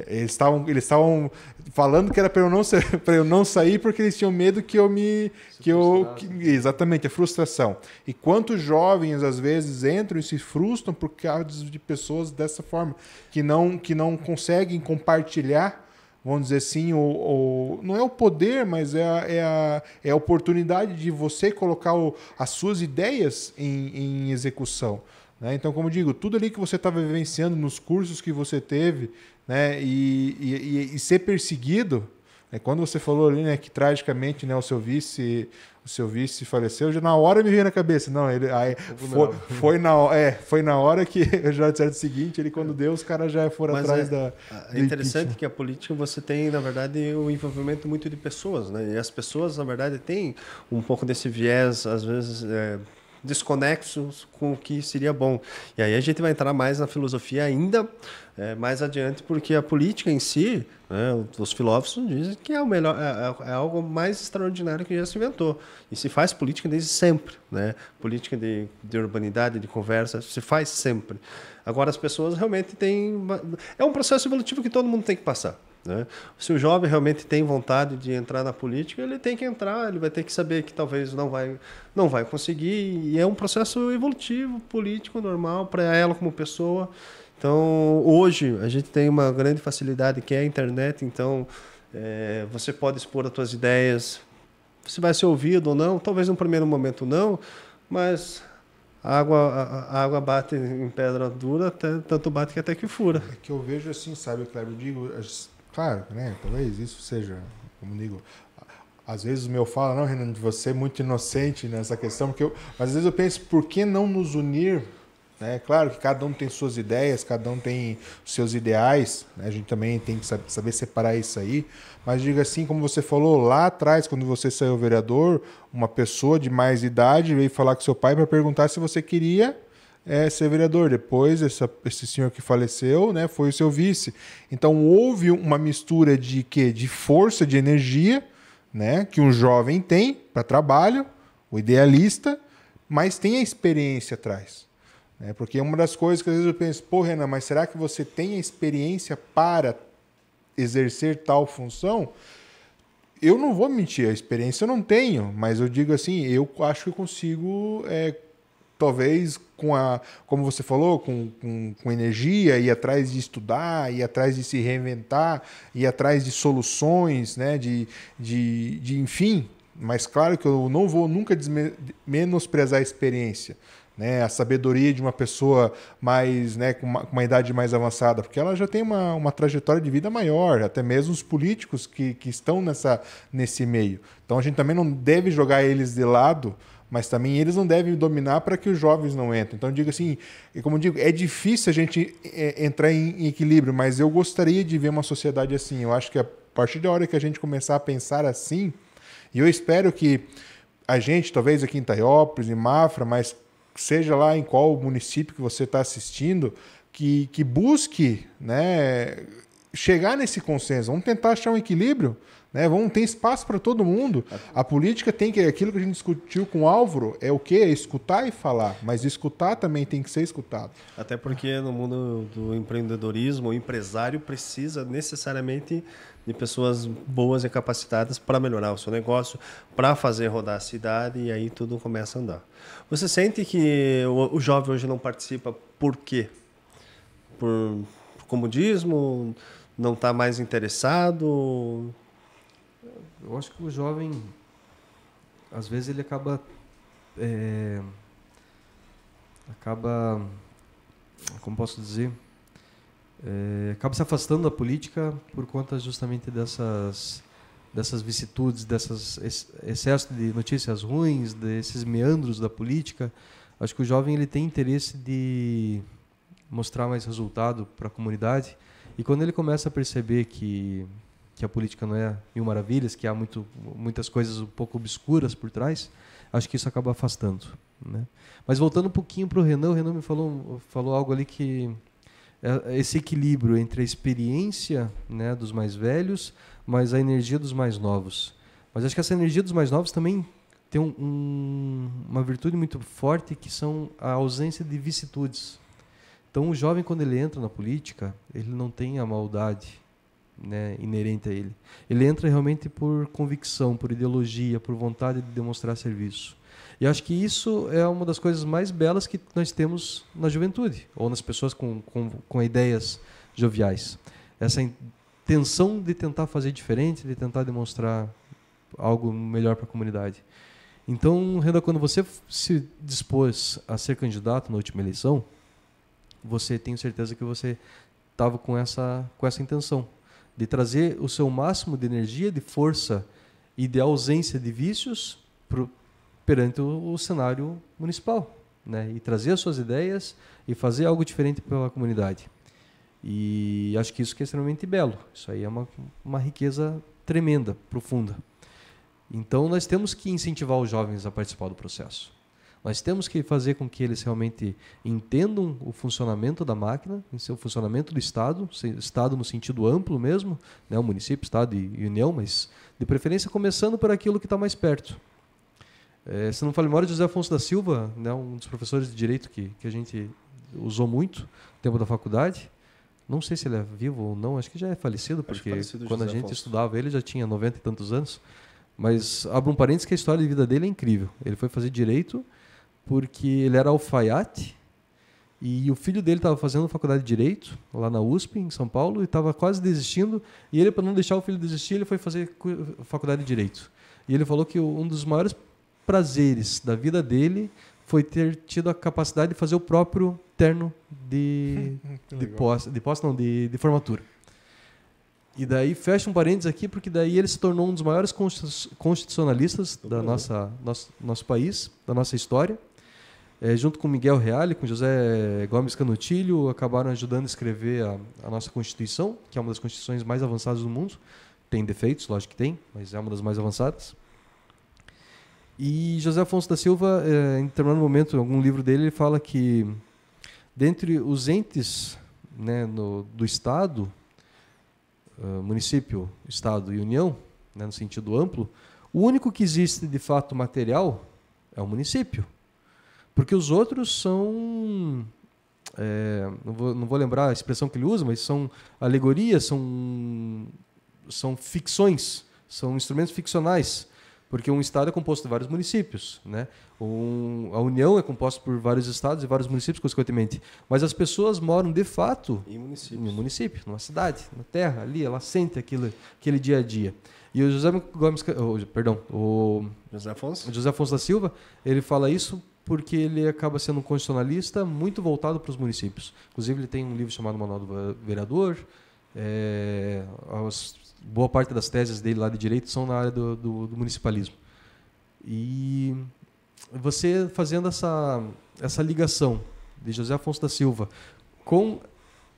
Eles estavam eles estavam falando que era para eu não [LAUGHS] para eu não sair porque eles tinham medo que eu me se que eu que, exatamente a frustração. E quantos jovens às vezes entram e se frustram por causa de pessoas dessa forma que não que não conseguem compartilhar Vamos dizer assim, o, o não é o poder, mas é a, é a, é a oportunidade de você colocar o, as suas ideias em, em execução. Né? Então, como digo, tudo ali que você estava tá vivenciando nos cursos que você teve, né? E, e, e ser perseguido. Né? Quando você falou ali, né, que tragicamente, né, o seu vice, o seu vice faleceu, já na hora me veio na cabeça, não, ele aí foi, foi, na é, foi na hora que [LAUGHS] já disseram o seguinte, ele quando é. deu, os caras já foram atrás é, da É interessante que a política você tem, na verdade, o um envolvimento muito de pessoas, né? E as pessoas, na verdade, têm um pouco desse viés às vezes é, desconexos com o que seria bom. E aí a gente vai entrar mais na filosofia ainda é, mais adiante, porque a política em si, né, os filósofos dizem que é o melhor, é, é, é algo mais extraordinário que já se inventou. E se faz política desde sempre, né? Política de, de urbanidade, de conversa, se faz sempre. Agora as pessoas realmente têm é um processo evolutivo que todo mundo tem que passar. Né? Se o jovem realmente tem vontade de entrar na política, ele tem que entrar, ele vai ter que saber que talvez não vai, não vai conseguir, e é um processo evolutivo, político, normal, para ela como pessoa. Então, hoje, a gente tem uma grande facilidade que é a internet, então é, você pode expor as suas ideias, se vai ser ouvido ou não, talvez no primeiro momento não, mas a água, a, água bate em pedra dura, até, tanto bate que até que fura. É que eu vejo assim, sabe, Cleber, eu digo, Claro, né? Talvez isso seja, como digo, às vezes o meu fala, não, Renan, de você é muito inocente nessa questão, porque eu, mas às vezes eu penso, por que não nos unir? Né? Claro que cada um tem suas ideias, cada um tem seus ideais, né? a gente também tem que saber separar isso aí. Mas diga assim, como você falou lá atrás, quando você saiu vereador, uma pessoa de mais idade veio falar com seu pai para perguntar se você queria é, ser vereador. Depois, essa, esse senhor que faleceu né, foi o seu vice. Então, houve uma mistura de quê? De força, de energia, né, que um jovem tem para trabalho, o idealista, mas tem a experiência atrás. Né? Porque uma das coisas que às vezes eu penso, pô, Renan, mas será que você tem a experiência para exercer tal função? eu não vou mentir, a experiência eu não tenho, mas eu digo assim, eu acho que eu consigo é, talvez com a, como você falou, com, com, com, energia, ir atrás de estudar, ir atrás de se reinventar, ir atrás de soluções, né? De, de, de enfim. Mas claro que eu não vou nunca menosprezar a experiência. Né, a sabedoria de uma pessoa mais, né, com, uma, com uma idade mais avançada, porque ela já tem uma, uma trajetória de vida maior, até mesmo os políticos que, que estão nessa, nesse meio. Então a gente também não deve jogar eles de lado, mas também eles não devem dominar para que os jovens não entrem. Então, digo assim, como digo, é difícil a gente é, entrar em, equilíbrio, mas eu gostaria de ver uma sociedade assim. Eu acho que a partir da hora que a gente começar a pensar assim, e eu espero que a gente, talvez aqui em Taiópolis, em Mafra, mas seja lá em qual município que você está assistindo, que, que busque né, chegar nesse consenso. Vamos tentar achar um equilíbrio né? Vamos ter espaço para todo mundo. A política tem que. Aquilo que a gente discutiu com o Álvaro é o quê? É escutar e falar. Mas escutar também tem que ser escutado. Até porque no mundo do empreendedorismo, o empresário precisa necessariamente de pessoas boas e capacitadas para melhorar o seu negócio, para fazer rodar a cidade e aí tudo começa a andar. Você sente que o, o jovem hoje não participa por quê? Por comodismo? Não está mais interessado? Eu acho que o jovem, às vezes, ele acaba. É, acaba. Como posso dizer? É, acaba se afastando da política por conta justamente dessas dessas vicissitudes, desses excesso de notícias ruins, desses meandros da política. Acho que o jovem ele tem interesse de mostrar mais resultado para a comunidade e quando ele começa a perceber que que a política não é mil maravilhas, que há muito, muitas coisas um pouco obscuras por trás, acho que isso acaba afastando. Né? Mas voltando um pouquinho para o Renan, o Renan me falou, falou algo ali que é, é esse equilíbrio entre a experiência né, dos mais velhos, mas a energia dos mais novos. Mas acho que essa energia dos mais novos também tem um, um, uma virtude muito forte que são a ausência de vicissitudes. Então o jovem quando ele entra na política, ele não tem a maldade, né, inerente a ele. Ele entra realmente por convicção, por ideologia, por vontade de demonstrar serviço. E acho que isso é uma das coisas mais belas que nós temos na juventude, ou nas pessoas com, com, com ideias joviais. Essa intenção de tentar fazer diferente, de tentar demonstrar algo melhor para a comunidade. Então, Renda, quando você se dispôs a ser candidato na última eleição, você tem certeza que você estava com essa, com essa intenção de trazer o seu máximo de energia, de força e de ausência de vícios pro, perante o, o, cenário municipal, né? E trazer as suas ideias e fazer algo diferente pela comunidade. E acho que isso que é extremamente belo. Isso aí é uma, uma riqueza tremenda, profunda. Então nós temos que incentivar os jovens a participar do processo. Nós temos que fazer com que eles realmente entendam o funcionamento da máquina, o funcionamento do Estado, Estado no sentido amplo mesmo, né? o município, Estado e União, mas de preferência começando por aquilo que está mais perto. É, se não falei memória, José Afonso da Silva, né, um dos professores de direito que, que a gente usou muito no tempo da faculdade, não sei se ele é vivo ou não, acho que já é falecido, porque falecido quando José a gente Afonso. estudava ele já tinha 90 e tantos anos. Mas abro um parênteses que a história de vida dele é incrível. Ele foi fazer direito porque ele era alfaiate e o filho dele estava fazendo faculdade de direito lá na USP em São Paulo e estava quase desistindo e ele para não deixar o filho desistir ele foi fazer faculdade de direito e ele falou que um dos maiores prazeres da vida dele foi ter tido a capacidade de fazer o próprio terno de [LAUGHS] de posse, de posse não de, de formatura e daí fecha um parênteses aqui porque daí ele se tornou um dos maiores constitucionalistas da nossa nosso, nosso país da nossa história é, junto com Miguel Reale, com José Gomes Canutilho, acabaram ajudando a escrever a, a, nossa Constituição, que é uma das constituições mais avançadas do mundo. Tem defeitos, lógico que tem, mas é uma das mais avançadas. E José Afonso da Silva, é, em determinado momento, em algum livro dele, ele fala que, dentre os entes né, no, do Estado, uh, município, Estado e União, né, no sentido amplo, o único que existe de fato material é o município. Porque os outros são. É, não, vou, não vou lembrar a expressão que ele usa, mas são alegorias, são, são ficções, são instrumentos ficcionais porque um estado é composto de vários municípios, né? Um, a União é composta por vários estados e vários municípios, consequentemente. Mas as pessoas moram de fato em, em um município, numa cidade, na terra, ali, ela sente aquilo, aquele dia a dia. E o José Gomes, oh, perdão, o José Afonso? José Afonso da Silva, ele fala isso porque ele acaba sendo um constitucionalista muito voltado para os municípios. Inclusive, ele tem um livro chamado Manual do Vereador. É, as, boa parte das teses dele lá de direito são na área do, do, do municipalismo. E você fazendo essa, essa ligação de José Afonso da Silva com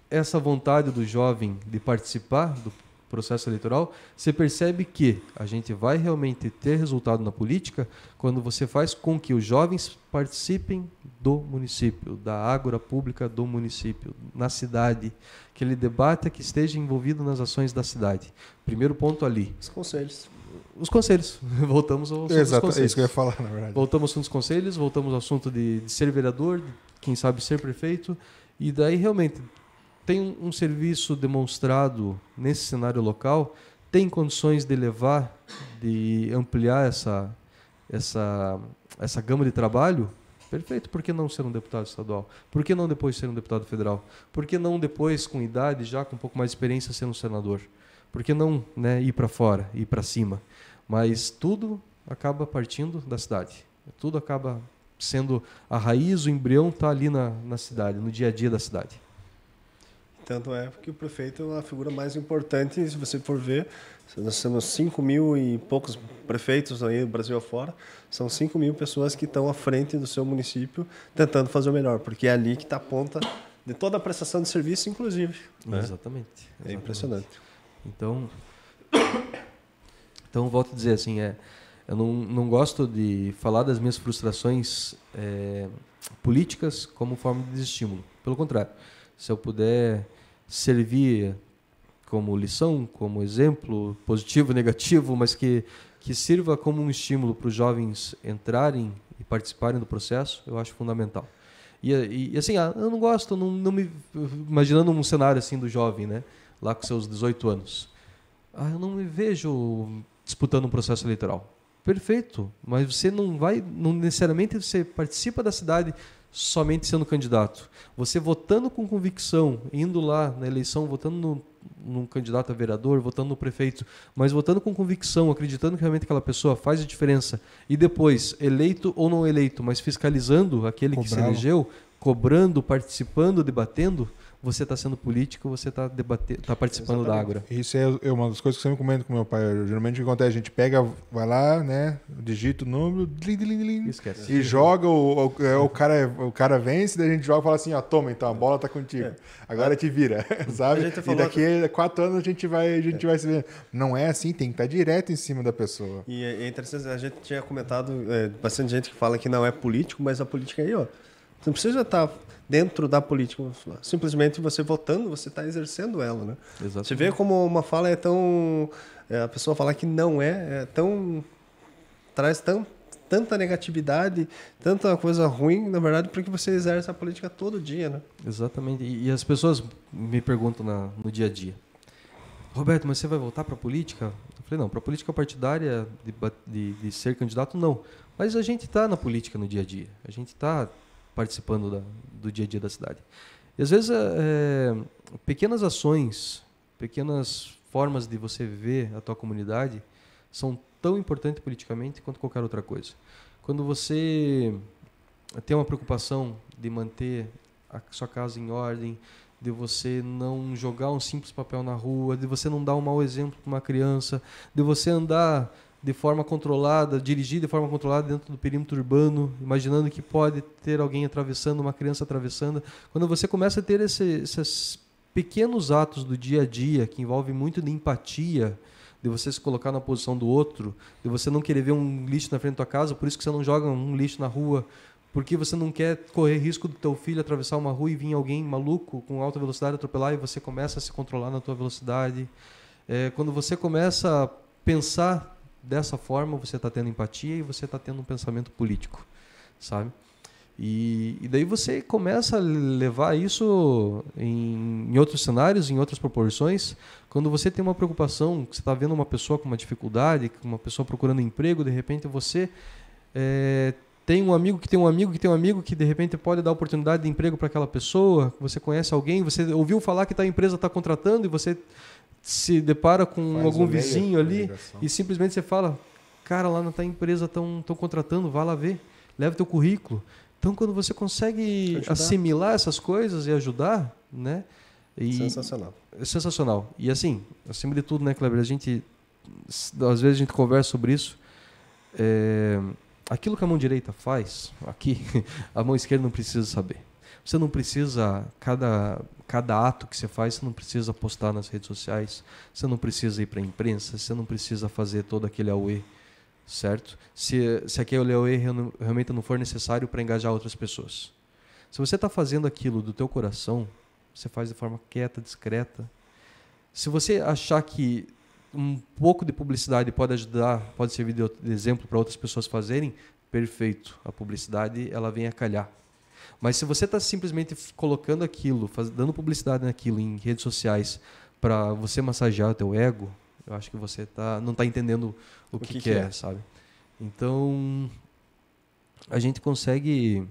essa vontade do jovem de participar do processo eleitoral, você percebe que a gente vai realmente ter resultado na política quando você faz com que os jovens participem do município, da ágora pública do município, na cidade, que ele debata, que esteja envolvido nas ações da cidade. Primeiro ponto ali. Os conselhos. Os conselhos. [LAUGHS] Voltamos ao assunto Exato, dos conselhos. é isso que eu ia falar, na verdade. Voltamos ao assunto dos conselhos, voltamos ao assunto de, de ser vereador, de, quem sabe ser prefeito, e daí realmente tem um, serviço demonstrado nesse cenário local, tem condições de levar, de ampliar essa, essa, essa gama de trabalho, perfeito. Por que não ser um deputado estadual? Por que não depois ser um deputado federal? Por que não depois, com idade, já com um pouco mais de experiência, ser um senador? Por que não né, ir para fora, ir para cima? Mas tudo acaba partindo da cidade. Tudo acaba sendo a raiz, o embrião está ali na, na cidade, no dia a dia da cidade. Tanto é que o prefeito é a figura mais importante, se você for ver, nós temos 5 mil e poucos prefeitos aí no Brasil afora, são 5 mil pessoas que estão à frente do seu município tentando fazer o melhor, porque é ali que está a ponta de toda a prestação de serviço, inclusive. Né? Exatamente, É impressionante. Então, [COUGHS] então volto a dizer assim, é, eu não, não gosto de falar das minhas frustrações é, políticas como forma de estímulo. Pelo contrário, se eu puder servir como lição, como exemplo positivo, negativo, mas que que sirva como um estímulo para os jovens entrarem e participarem do processo, eu acho fundamental. E, e, e assim, ah, eu não gosto, não, não me imaginando um cenário assim do jovem, né, lá com seus 18 anos. Ah, eu não me vejo disputando um processo eleitoral. Perfeito, mas você não vai, não necessariamente você participa da cidade somente sendo candidato. Você votando com convicção, indo lá na eleição, votando no, num candidato a vereador, votando no prefeito, mas votando com convicção, acreditando que realmente aquela pessoa faz a diferença, e depois, eleito ou não eleito, mas fiscalizando aquele que se elegeu, cobrando, participando, debatendo, você está sendo político, você está tá participando Exatamente. da Agora. Isso é, é uma das coisas que eu sempre comento com meu pai. geralmente o que acontece? A gente pega, vai lá, né? Digita o número, Esquece. e joga, o, o, é, o, cara, é, o cara vence, daí a gente joga e fala assim, ó, ah, toma então, a bola tá contigo. É. Agora te vira, [LAUGHS] [LAUGHS] sabe? E daqui a quatro anos a gente vai, a gente é. vai se ver. Não é assim, tem que estar tá direto em cima da pessoa. E é interessante, a gente tinha comentado, é, bastante gente que fala que não é político, mas a política aí, ó. Você não precisa estar. Tá dentro da política. Simplesmente você votando, você está exercendo ela, né? Exatamente. Você vê como uma fala é tão... É, a pessoa falar que não é, é tão... Traz tão, tanta negatividade, tanta coisa ruim, na verdade, porque você exerce a política todo dia, né? Exatamente. E, e as pessoas me perguntam na, no dia a dia, Roberto, mas você vai voltar para a política? Eu falei, não, para a política partidária, de, de, de, ser candidato, não. Mas a gente está na política no dia a dia. A gente está participando da, do dia a dia da cidade. E às vezes, é, pequenas ações, pequenas formas de você ver a tua comunidade são tão importantes politicamente quanto qualquer outra coisa. Quando você tem uma preocupação de manter a sua casa em ordem, de você não jogar um simples papel na rua, de você não dar um mau exemplo para uma criança, de você andar de forma controlada, dirigir de forma controlada dentro do perímetro urbano, imaginando que pode ter alguém atravessando, uma criança atravessando. Quando você começa a ter esse, esses pequenos atos do dia a dia, que envolvem muito de empatia, de você se colocar na posição do outro, de você não querer ver um lixo na frente da tua casa, por isso que você não joga um lixo na rua, porque você não quer correr risco do teu filho atravessar uma rua e vir alguém maluco com alta velocidade atropelar e você começa a se controlar na tua velocidade. É, quando você começa a pensar dessa forma você está tendo empatia e você está tendo um pensamento político, sabe? E, e, daí você começa a levar isso em, em, outros cenários, em outras proporções. Quando você tem uma preocupação, você está vendo uma pessoa com uma dificuldade, uma pessoa procurando emprego, de repente você é, tem um amigo que tem um amigo que tem um amigo que de repente pode dar oportunidade de emprego para aquela pessoa. Você conhece alguém, você ouviu falar que tá, a empresa está contratando e você se depara com Faz algum vizinho ali e simplesmente você fala, cara, lá na tua empresa estão contratando, vá lá ver, leva teu currículo. Então, quando você consegue ajudar. assimilar essas coisas e ajudar, né? E sensacional. É sensacional. E assim, acima de tudo, né, Kleber, a gente às vezes a gente conversa sobre isso. É, aquilo que a mão direita faz, aqui, [LAUGHS] a mão esquerda não precisa saber. Você não precisa cada cada ato que você faz, você não precisa postar nas redes sociais, você não precisa ir para a imprensa, você não precisa fazer todo aquele AUE, certo? Se, se aquele AUE realmente não for necessário para engajar outras pessoas. Se você está fazendo aquilo do teu coração, você faz de forma quieta, discreta. Se você achar que um pouco de publicidade pode ajudar, pode servir de exemplo para outras pessoas fazerem, perfeito. A publicidade ela vem a calhar. Mas se você está simplesmente colocando aquilo, faz, dando publicidade naquilo em redes sociais para você massagear o teu ego, eu acho que você tá, não está entendendo o, o que, que, que é, é, sabe? Então, a gente consegue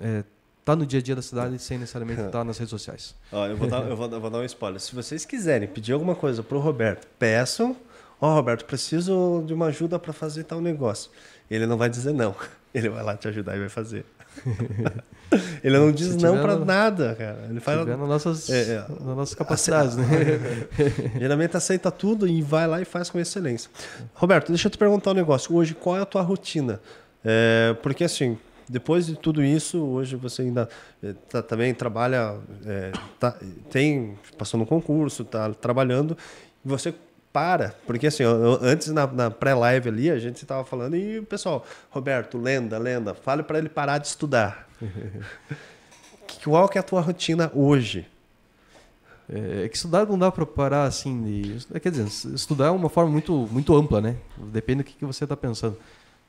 é, tá no dia a dia da cidade sem necessariamente estar [LAUGHS] tá nas redes sociais. Ó, eu, vou dar, eu, vou, eu vou dar um spoiler. Se vocês quiserem pedir alguma coisa para o Roberto, peçam. Ó, oh, Roberto, preciso de uma ajuda para fazer tal negócio. Ele não vai dizer não. [LAUGHS] Ele vai lá te ajudar e vai fazer. [LAUGHS] Ele não diz não para nada, cara. Ele faz nas nossas, é, é, nas nossas capacidades, né? [LAUGHS] Geralmente aceita tudo e vai lá e faz com excelência. Roberto, deixa eu te perguntar um negócio. Hoje, qual é a tua rotina? É, porque assim, depois de tudo isso, hoje você ainda é, tá, também trabalha, é, tá, tem passou no concurso, tá trabalhando. Você para. Porque assim, eu, antes na, na pré-live ali, a gente estava falando e o pessoal, Roberto, lenda, lenda, fale para ele parar de estudar. [LAUGHS] Qual que é a tua rotina hoje? É, é que estudar não dá para parar assim de... É, quer dizer, estudar é uma forma muito, muito ampla, né? Depende do que, que você está pensando.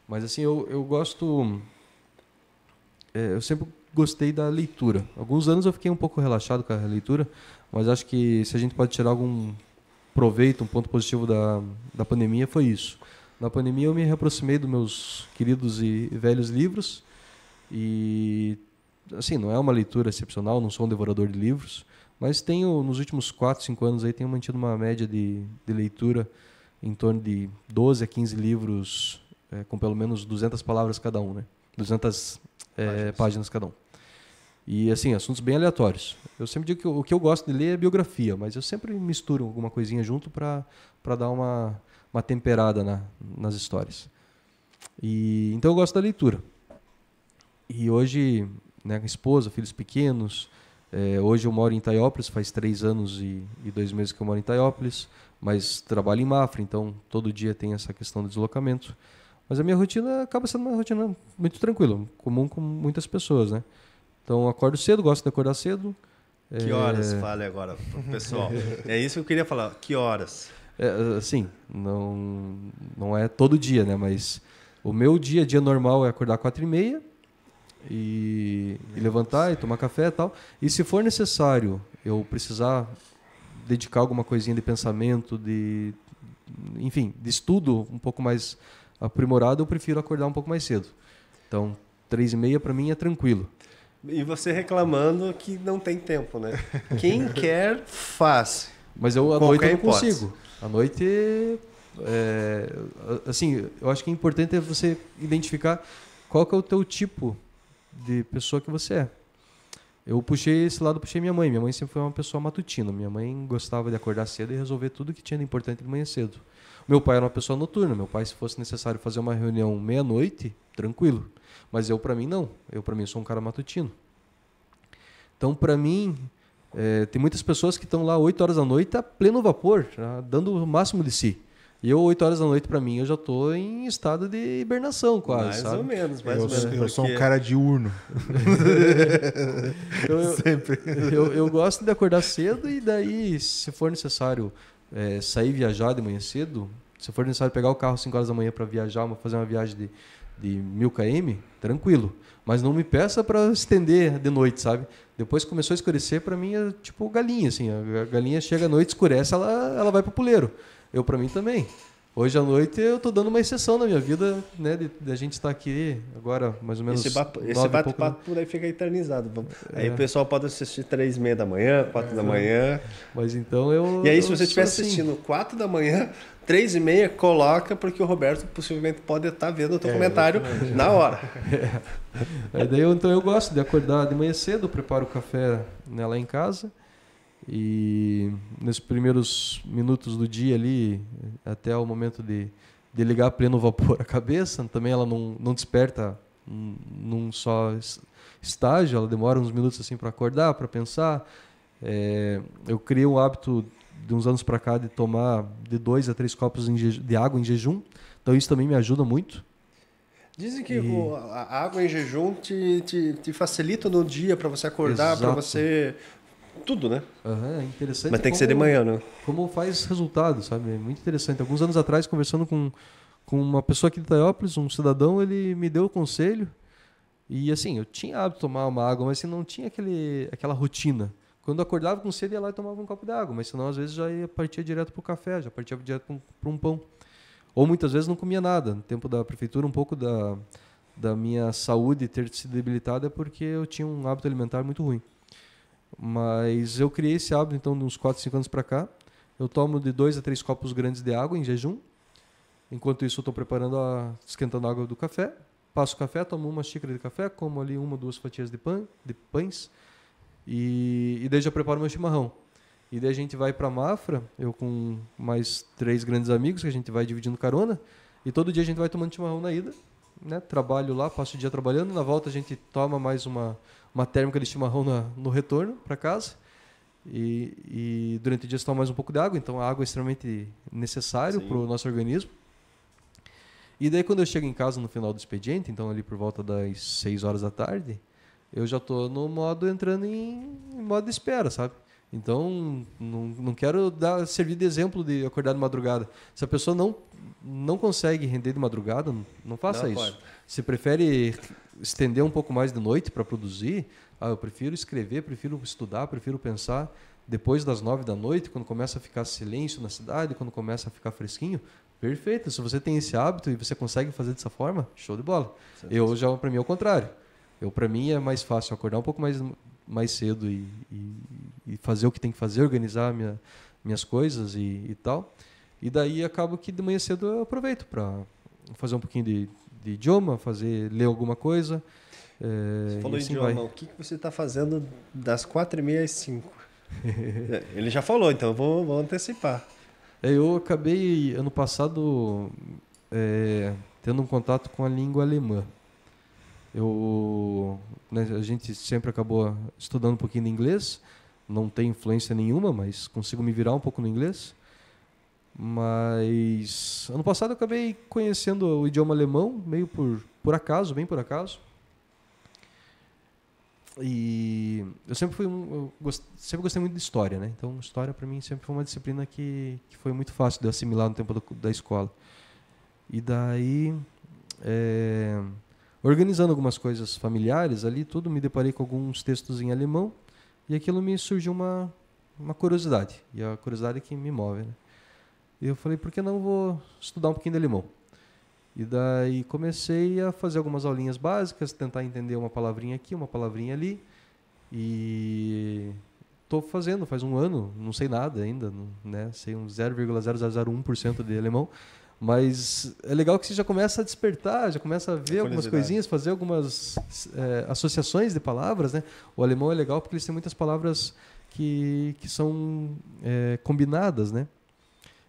Mas assim, eu, eu gosto... É, eu sempre gostei da leitura. Alguns anos eu fiquei um pouco relaxado com a leitura, mas acho que se a gente pode tirar algum proveito, um ponto positivo da, da pandemia foi isso. Na pandemia eu me reaproximei dos meus queridos e velhos livros e assim, não é uma leitura excepcional, não sou um devorador de livros, mas tenho nos últimos 4, 5 anos aí tenho mantido uma média de, de leitura em torno de 12 a 15 livros é, com pelo menos 200 palavras cada um, né? 200 é, eh, páginas. páginas cada um. E, assim, assuntos bem aleatórios. Eu sempre digo que o que eu gosto de ler é biografia, mas eu sempre misturo alguma coisinha junto para dar uma, uma temperada na, nas histórias. E, então eu gosto da leitura. E hoje, né, esposa, filhos pequenos. É, hoje eu moro em Itaiópolis, faz três anos e, e dois meses que eu moro em Itaiópolis, mas trabalho em Mafra, então todo dia tem essa questão do deslocamento. Mas a minha rotina acaba sendo uma rotina muito tranquila, comum com muitas pessoas, né? Então, acordo cedo, gosto de acordar cedo. Que é, horas? Fale agora, [LAUGHS] pessoal. é isso que eu queria falar. Que horas? É, assim, não, não é todo dia, né? Mas o meu dia, dia normal, é acordar quatro e meia e, e levantar e tomar café e tal. E se for necessário, eu precisar dedicar alguma coisinha de pensamento, de enfim, de estudo um pouco mais aprimorado, eu prefiro acordar um pouco mais cedo. Então, três e meia para mim é tranquilo. E você reclamando que não tem tempo, né? Quem [LAUGHS] quer, faz. Mas eu à noite eu não consigo. À noite. É, assim, eu acho que é importante é você identificar qual que é o teu tipo de pessoa que você é. Eu puxei esse lado, puxei minha mãe. Minha mãe sempre foi uma pessoa matutina. Minha mãe gostava de acordar cedo e resolver tudo que tinha de importante de manhã cedo. Meu pai era uma pessoa noturna. Meu pai, se fosse necessário fazer uma reunião meia-noite, tranquilo. Mas eu, para mim, não. Eu, para mim, sou um cara matutino. Então, para mim, é, tem muitas pessoas que estão lá 8 horas da noite a pleno vapor, já, dando o máximo de si. E eu, 8 horas da noite, para mim, eu já estou em estado de hibernação, quase. Mais sabe? ou menos, mais eu, ou menos. Eu porque... sou um cara diurno. [LAUGHS] então, eu, Sempre. Eu, eu, gosto de acordar cedo e daí, se for necessário é, sair viajar de manhã cedo, se for necessário pegar o carro 5 horas da manhã para viajar, fazer uma viagem de de mil km, tranquilo. Mas não me peça para estender de noite, sabe? Depois começou a escurecer, para mim é tipo galinha, assim. A galinha chega à noite, escurece, ela, ela vai o puleiro. Eu, para mim, também. Hoje à noite eu tô dando uma exceção na minha vida, né? Da gente estar tá aqui agora, mais ou menos. Esse né? bate-papo pouco... aí fica eternizado. É. Aí é. o pessoal pode assistir três e meia da manhã, quatro é. da manhã. Mas então eu. E aí, eu se você estiver assim. assistindo quatro da manhã, três e meia, coloca, porque o Roberto possivelmente pode estar vendo o teu é, comentário na hora. Aí [LAUGHS] é, daí eu, então eu gosto de acordar de manhã cedo, preparo o café né, lá em casa. E nesses primeiros minutos do dia ali, até o momento de, de ligar a pleno vapor a cabeça, também ela não, não desperta num só estágio, ela demora uns minutos assim para acordar, para pensar. É, eu criei o um hábito de uns anos para cá de tomar de dois a três copos de água em jejum, então isso também me ajuda muito. Dizem que e... a água em jejum te, te, te facilita no dia para você acordar, para você tudo, né? Uhum, interessante. Mas tem que como, ser de manhã, né? Como faz resultado, sabe? É muito interessante. Alguns anos atrás, conversando com, com uma pessoa aqui de Itaiópolis, um cidadão, ele me deu o conselho. E assim, eu tinha hábito de tomar uma água, mas assim, não tinha aquele, aquela rotina. Quando acordava com sede, ia lá e tomava um copo de água, mas senão às vezes já ia, partir direto para o café, já partia direto para um, pão. Ou muitas vezes não comia nada. No tempo da prefeitura, um pouco da, da minha saúde ter se debilitada é porque eu tinha um hábito alimentar muito ruim. Mas eu criei esse hábito, então, de uns 4, 5 anos para cá. Eu tomo de 2 a 3 copos grandes de água em jejum. Enquanto isso, eu estou preparando, a, esquentando a água do café. Passo o café, tomo uma xícara de café, como ali uma, duas fatias de, pão, de pães. E, e daí já preparo meu chimarrão. E daí a gente vai para Mafra, eu com mais três grandes amigos, que a gente vai dividindo carona. E todo dia a gente vai tomando chimarrão na ida. Né? Trabalho lá, passo o dia trabalhando. Na volta a gente toma mais uma uma térmica de chimarrão na, no retorno para casa. E, e, durante o dia você toma mais um pouco de água, então a água é extremamente necessária para o nosso organismo. E daí quando eu chego em casa no final do expediente, então ali por volta das 6 horas da tarde, eu já estou no modo entrando em, em modo de espera, sabe? Então, não, não quero dar, servir de exemplo de acordar de madrugada. Se a pessoa não, não consegue render de madrugada, não faça não isso. Pode. Se prefere estender um pouco mais de noite para produzir, ah, eu prefiro escrever, prefiro estudar, prefiro pensar depois das nove da noite, quando começa a ficar silêncio na cidade, quando começa a ficar fresquinho, perfeito. Se você tem esse hábito e você consegue fazer dessa forma, show de bola. Certo. Eu já para mim é o contrário. Eu para mim é mais fácil acordar um pouco mais mais cedo e, e, e fazer o que tem que fazer, organizar minha, minhas coisas e, e, tal. E daí acabo que de manhã cedo eu aproveito para fazer um pouquinho de de idioma, fazer ler alguma coisa. É, você falou assim idioma, vai. o que, que você está fazendo das quatro e meia às cinco? [LAUGHS] Ele já falou, então vou, vou antecipar. É, eu acabei ano passado é, tendo um contato com a língua alemã. Eu, né, a gente sempre acabou estudando um pouquinho de inglês, não tem influência nenhuma, mas consigo me virar um pouco no inglês. Mas ano passado eu acabei conhecendo o idioma alemão, meio por, por acaso, bem por acaso. E eu sempre fui um, gost, sempre gostei muito de história, né? Então história para mim sempre foi uma disciplina que, que foi muito fácil de assimilar no tempo do, da escola. E daí é, organizando algumas coisas familiares ali, tudo me deparei com alguns textos em alemão e aquilo me surgiu uma uma curiosidade. E é a curiosidade que me move, né? E eu falei, por que não vou estudar um pouquinho de alemão? E daí comecei a fazer algumas aulinhas básicas, tentar entender uma palavrinha aqui, uma palavrinha ali. E estou fazendo faz um ano, não sei nada ainda, né? Sei um 0,0001% de alemão. Mas é legal que você já começa a despertar, já começa a ver algumas coisinhas, fazer algumas é, associações de palavras, né? O alemão é legal porque eles têm muitas palavras que, que são é, combinadas, né?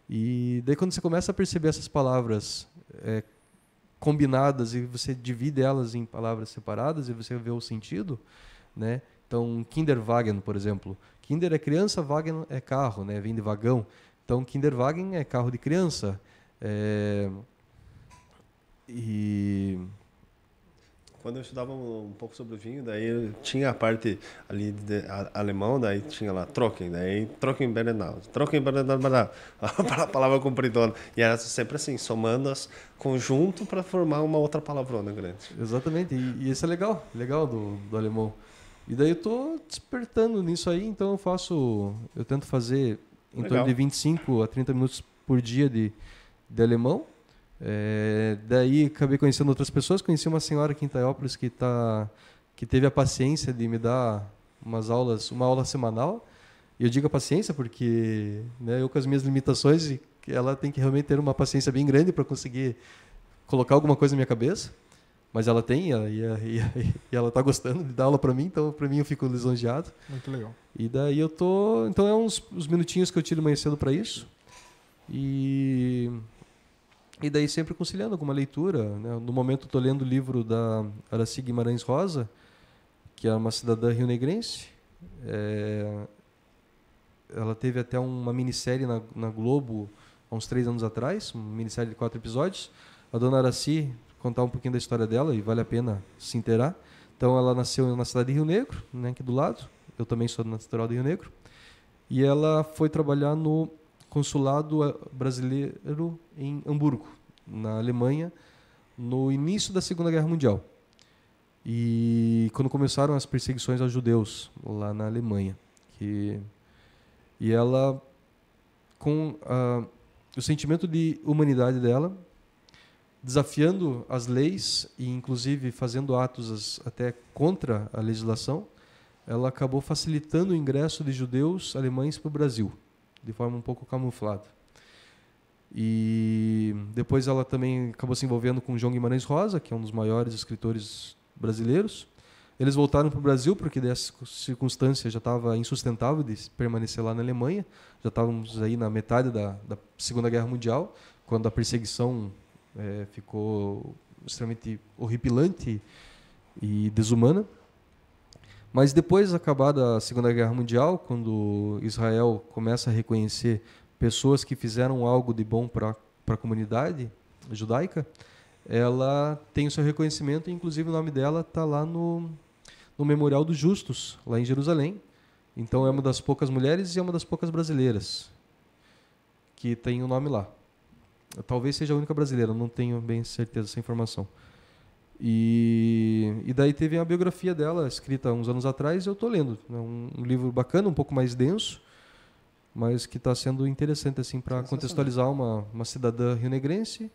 E daí quando você começa a perceber essas palavras é, combinadas e você divide elas em palavras separadas e você vê o sentido, né? Então, Kinderwagen, por exemplo. Kinder é criança, Wagen é carro, né? Vem de vagão. Então, Kinderwagen é carro de criança. É... E quando eu estudava um pouco sobre o vinho, daí tinha a parte ali de, a, alemão, daí tinha lá Trocken, daí Trocken Berenau, Trocken Berenau, a palavra compridona. E era sempre assim, somando as conjunto para formar uma outra palavrona grande. Exatamente, e, e isso é legal, legal do, do alemão. E daí eu tô despertando nisso aí, então eu faço, eu tento fazer em legal. torno de 25 a 30 minutos por dia de, de alemão. É, daí acabei conhecendo outras pessoas, conheci uma senhora aqui em Itaiópolis que tá que teve a paciência de me dar umas aulas, uma aula semanal. E eu digo a paciência porque, né, eu com as minhas limitações, ela tem que realmente ter uma paciência bem grande para conseguir colocar alguma coisa na minha cabeça. Mas ela tem, e, e, e, ela tá gostando de dar aula para mim, então para mim eu fico lisonjeado. Muito legal. E daí eu tô, então é uns, uns minutinhos que eu tiro amanhecendo para isso. E e daí sempre conciliando alguma leitura. Né? No momento estou lendo o livro da Araci Guimarães Rosa, que é uma cidadã rio-negrense. É... Ela teve até uma minissérie na, na Globo há uns três anos atrás, uma minissérie de quatro episódios. A dona Araci contar um pouquinho da história dela e vale a pena se inteirar. Então ela nasceu na cidade de Rio Negro, né, aqui do lado. Eu também sou natural de Rio Negro. E ela foi trabalhar no consulado eh, brasileiro em Hamburgo, na Alemanha, no início da Segunda Guerra Mundial. E quando começaram as perseguições aos judeus lá na Alemanha, que e ela com a, o sentimento de humanidade dela, desafiando as leis e inclusive fazendo atos até contra a legislação, ela acabou facilitando o ingresso de judeus alemães para o Brasil de forma um pouco camuflada. E depois ela também acabou se envolvendo com João Guimarães Rosa, que é um dos maiores escritores brasileiros. Eles voltaram para o Brasil porque dessa circunstância já estava insustentável de permanecer lá na Alemanha. Já estávamos aí na metade da, da Segunda Guerra Mundial, quando a perseguição é, ficou extremamente horripilante e desumana. Mas depois, acabada a Segunda Guerra Mundial, quando Israel começa a reconhecer pessoas que fizeram algo de bom para a comunidade judaica, ela tem o seu reconhecimento, inclusive o nome dela está lá no, no Memorial dos Justos, lá em Jerusalém. Então é uma das poucas mulheres e é uma das poucas brasileiras que tem o nome lá. talvez seja a única brasileira, não tenho bem certeza dessa informação. E, e daí teve a biografia dela escrita uns anos atrás, eu estou lendo. É um, um, livro bacana, um pouco mais denso, mas que está sendo interessante assim para contextualizar uma, uma cidadã rionegrense,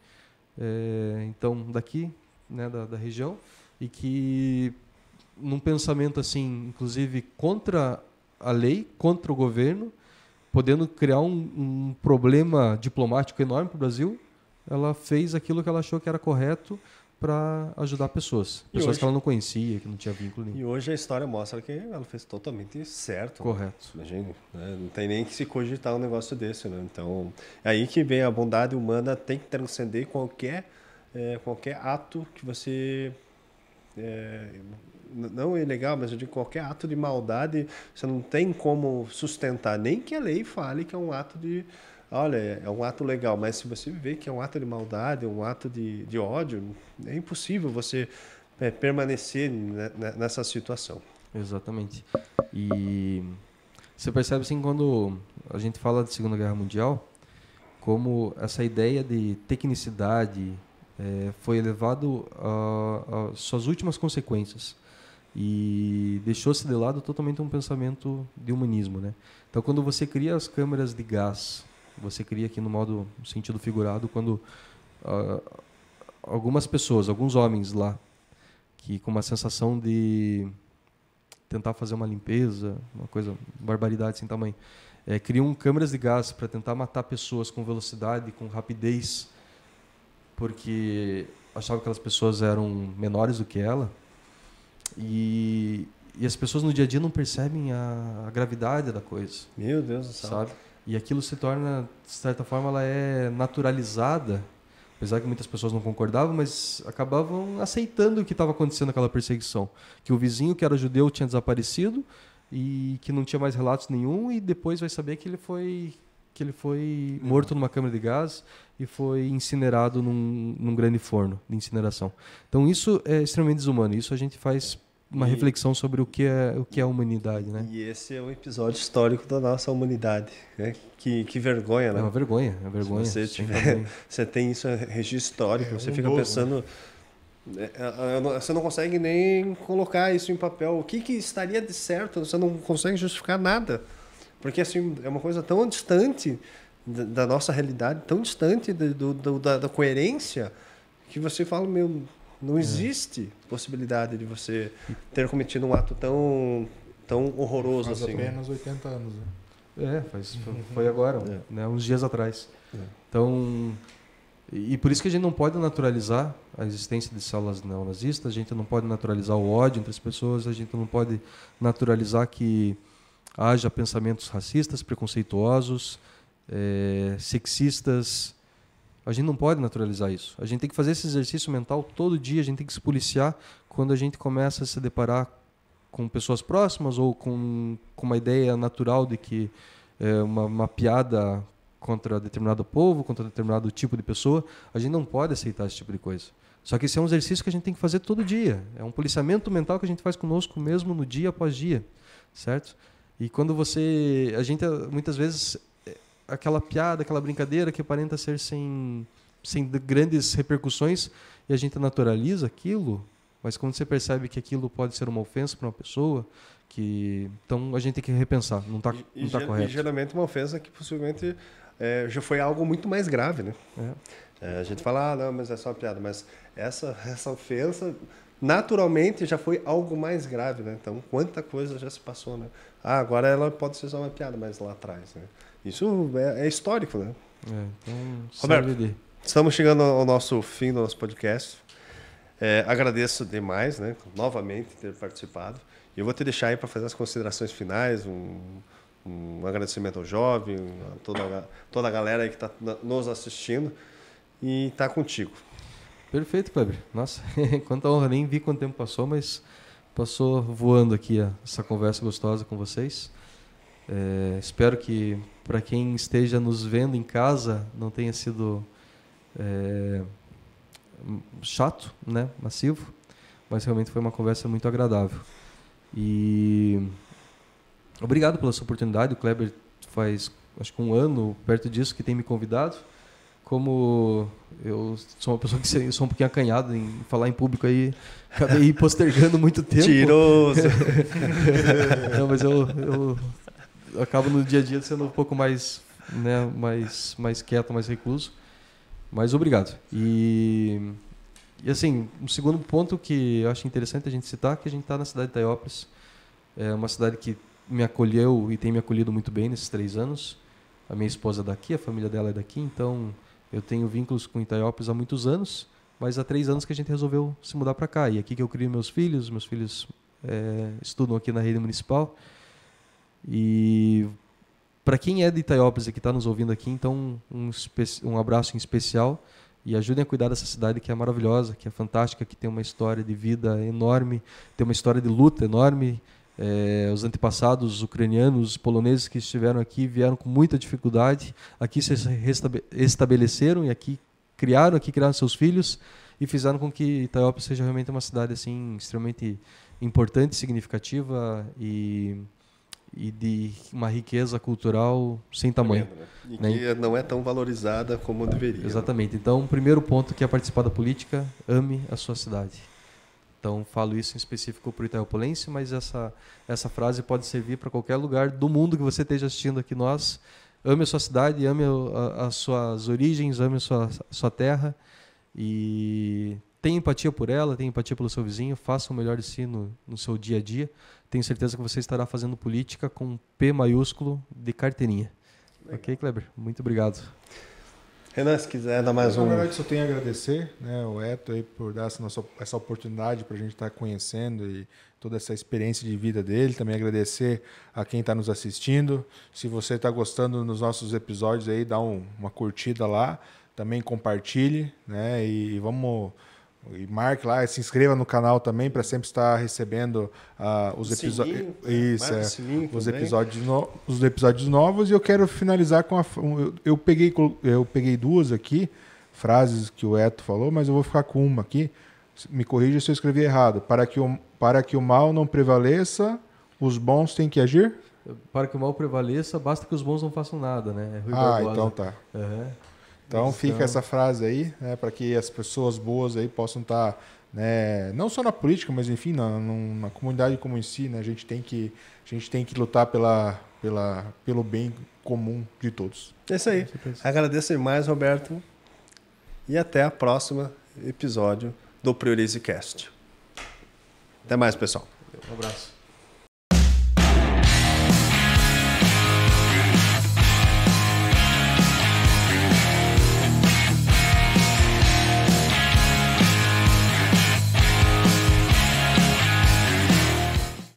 é, então daqui, né, da, da região, e que num pensamento assim, inclusive contra a lei, contra o governo, podendo criar um, um problema diplomático enorme para o Brasil, ela fez aquilo que ela achou que era correto para ajudar pessoas. Pessoas hoje, que ela não conhecia, que não tinha vínculo nenhum. E hoje a história mostra que ela fez totalmente certo. Correto. Né? né? não tem nem que se cogitar um negócio desse. Né? Então, é aí que vem a bondade humana, tem que transcender qualquer, é, qualquer ato que você. É, não é ilegal mas eu digo qualquer ato de maldade, você não tem como sustentar, nem que a lei fale que é um ato de olha, é, é um ato legal, mas se você vê que é um ato de maldade, um ato de, de ódio, é impossível você é, permanecer nessa situação. Exatamente. E você percebe assim quando a gente fala de Segunda Guerra Mundial, como essa ideia de tecnicidade é, foi elevado às suas últimas consequências e deixou-se de lado totalmente um pensamento de humanismo, né? Então, quando você cria as câmeras de gás você cria aqui no modo no sentido figurado quando uh, algumas pessoas, alguns homens lá, que com uma sensação de tentar fazer uma limpeza, uma coisa, barbaridade sem tamanho, é, criam câmeras de gás para tentar matar pessoas com velocidade, com rapidez, porque achavam que aquelas pessoas eram menores do que ela. E, e as pessoas no dia a dia não percebem a, a gravidade da coisa. Meu Deus do céu. Sabe? E aquilo se torna, de certa forma, ela é naturalizada, apesar que muitas pessoas não concordavam, mas acabavam aceitando o que estava acontecendo aquela perseguição. Que o vizinho que era judeu tinha desaparecido e que não tinha mais relatos nenhum e depois vai saber que ele foi que ele foi morto numa câmara de gás e foi incinerado num, num grande forno de incineração. Então isso é extremamente desumano. Isso a gente faz uma e, reflexão sobre o que é o que é a humanidade, né? E esse é um episódio histórico da nossa humanidade, né? Que, que vergonha, né? É uma vergonha, é uma vergonha. Se você tiver, [LAUGHS] você tem isso é registro histórico, é, você é um fica novo, né? pensando né? É, você não consegue nem colocar isso em papel. O que, que estaria de certo? Você não consegue justificar nada. Porque assim, é uma coisa tão distante da nossa realidade, tão distante do, do, da, da coerência, que você fala, meu, não é. existe possibilidade de você ter cometido um ato tão, tão horroroso faz assim. Faz apenas 80 anos. Né? É, faz, uhum. foi agora, é. né, uns dias atrás. É. Então, e por isso que a gente não pode naturalizar a existência de células neonazistas, a gente não pode naturalizar o ódio entre as pessoas, a gente não pode naturalizar que haja pensamentos racistas, preconceituosos, é, sexistas, a gente não pode naturalizar isso. A gente tem que fazer esse exercício mental todo dia, a gente tem que se policiar quando a gente começa a se deparar com pessoas próximas ou com, com uma ideia natural de que é, uma, uma piada contra determinado povo, contra determinado tipo de pessoa, a gente não pode aceitar esse tipo de coisa. Só que esse é um exercício que a gente tem que fazer todo dia. É um policiamento mental que a gente faz conosco mesmo no dia após dia, certo? E quando você, a gente muitas vezes aquela piada, aquela brincadeira que aparenta ser sem, sem grandes repercussões e a gente naturaliza aquilo, mas quando você percebe que aquilo pode ser uma ofensa para uma pessoa, que então a gente tem que repensar, não está não tá correto. E geralmente uma ofensa que possivelmente é, já foi algo muito mais grave, né? É. É, a gente fala, ah, não, mas é só uma piada, mas essa, [LAUGHS] essa ofensa naturalmente já foi algo mais grave, né? Então, quanta coisa já se passou, né? Ah, agora ela pode ser só uma piada, mas lá atrás, né? Isso é, é histórico, né? É, então, Roberto, de... estamos chegando ao nosso fim do nosso podcast. É, agradeço demais, né, novamente, ter participado. E eu vou te deixar aí para fazer as considerações finais, um, um agradecimento ao jovem, a toda, a, toda a galera aí que está nos assistindo e está contigo. Perfeito, Pedro. Nossa, [LAUGHS] quanta honra, nem vi quanto tempo passou, mas passou voando aqui ó, essa conversa gostosa com vocês. É, espero que para quem esteja nos vendo em casa não tenha sido é, chato, né, massivo, mas realmente foi uma conversa muito agradável. E obrigado pela sua oportunidade. O Kleber faz acho que um ano perto disso que tem me convidado. Como eu sou uma pessoa que sou um pouquinho acanhado em falar em público aí, acabei postergando muito tempo. Tiroso! [LAUGHS] Não, mas eu, eu acabo no dia a dia sendo um pouco mais, né, mais, mais quieto, mais recluso. Mas obrigado. E, e assim, um segundo ponto que eu acho interessante a gente citar que a gente está na cidade de Taiópolis. É uma cidade que me acolheu e tem me acolhido muito bem nesses três anos. A minha esposa é daqui, a família dela é daqui, então eu tenho vínculos com Itaiópolis há muitos anos, mas há três anos que a gente resolveu se mudar para cá. E é aqui que eu crio meus filhos, meus filhos é, estudam aqui na rede municipal. E para quem é de Itaiópolis e que está nos ouvindo aqui, então um, um abraço em especial e ajudem a cuidar dessa cidade que é maravilhosa, que é fantástica, que tem uma história de vida enorme, tem uma história de luta enorme. É, os antepassados ucranianos, poloneses que estiveram aqui vieram com muita dificuldade, aqui se estabeleceram e aqui criaram, aqui criaram seus filhos e fizeram com que Itaiópolis seja realmente uma cidade assim extremamente importante, significativa e e de uma riqueza cultural sem tamanho. Né? E né? que não é tão valorizada como deveria. Né? Exatamente. Né? Então, o primeiro ponto que é participar da política, ame a sua cidade. Então, falo isso em específico para o Itaiapolense, mas essa, essa frase pode servir para qualquer lugar do mundo que você esteja assistindo aqui nós. Ame a sua cidade, ame a, a, as suas origens, ame a sua, a sua terra e tenha empatia por ela, tenha empatia pelo seu vizinho, faça o melhor de si no, no seu dia a dia tenho certeza que você estará fazendo política com P maiúsculo de carteirinha. Legal. Ok, Kleber? Muito obrigado. Renan, se quiser dar mais um. Na verdade, só tenho a agradecer né, o Eto aí por dar essa, nossa, essa oportunidade para a gente estar tá conhecendo e toda essa experiência de vida dele. Também agradecer a quem está nos assistindo. Se você está gostando dos nossos episódios aí, dá um, uma curtida lá. Também compartilhe, né? E, e vamos e marque lá, e se inscreva no canal também para sempre estar recebendo uh, os, né? é, os episódios no os episódios novos. E eu quero finalizar com a. Eu, eu, peguei, eu peguei duas aqui, frases que o Eto falou, mas eu vou ficar com uma aqui. Me corrija se eu escrevi errado. Para que o, para que o mal não prevaleça, os bons têm que agir? Para que o mal prevaleça, basta que os bons não façam nada, né? É ah, Barbosa. então tá. Uhum. Então Isso. fica então. essa frase aí, né, para que as pessoas boas aí possam estar, tá, né, não só na política, mas enfim, na, na comunidade como em si, né, a gente tem que a gente tem que lutar pela, pela, pelo bem comum de todos. É isso aí. Agradeço demais, Roberto. E até a próxima episódio do Priorize Cast. Até mais, pessoal. Um abraço.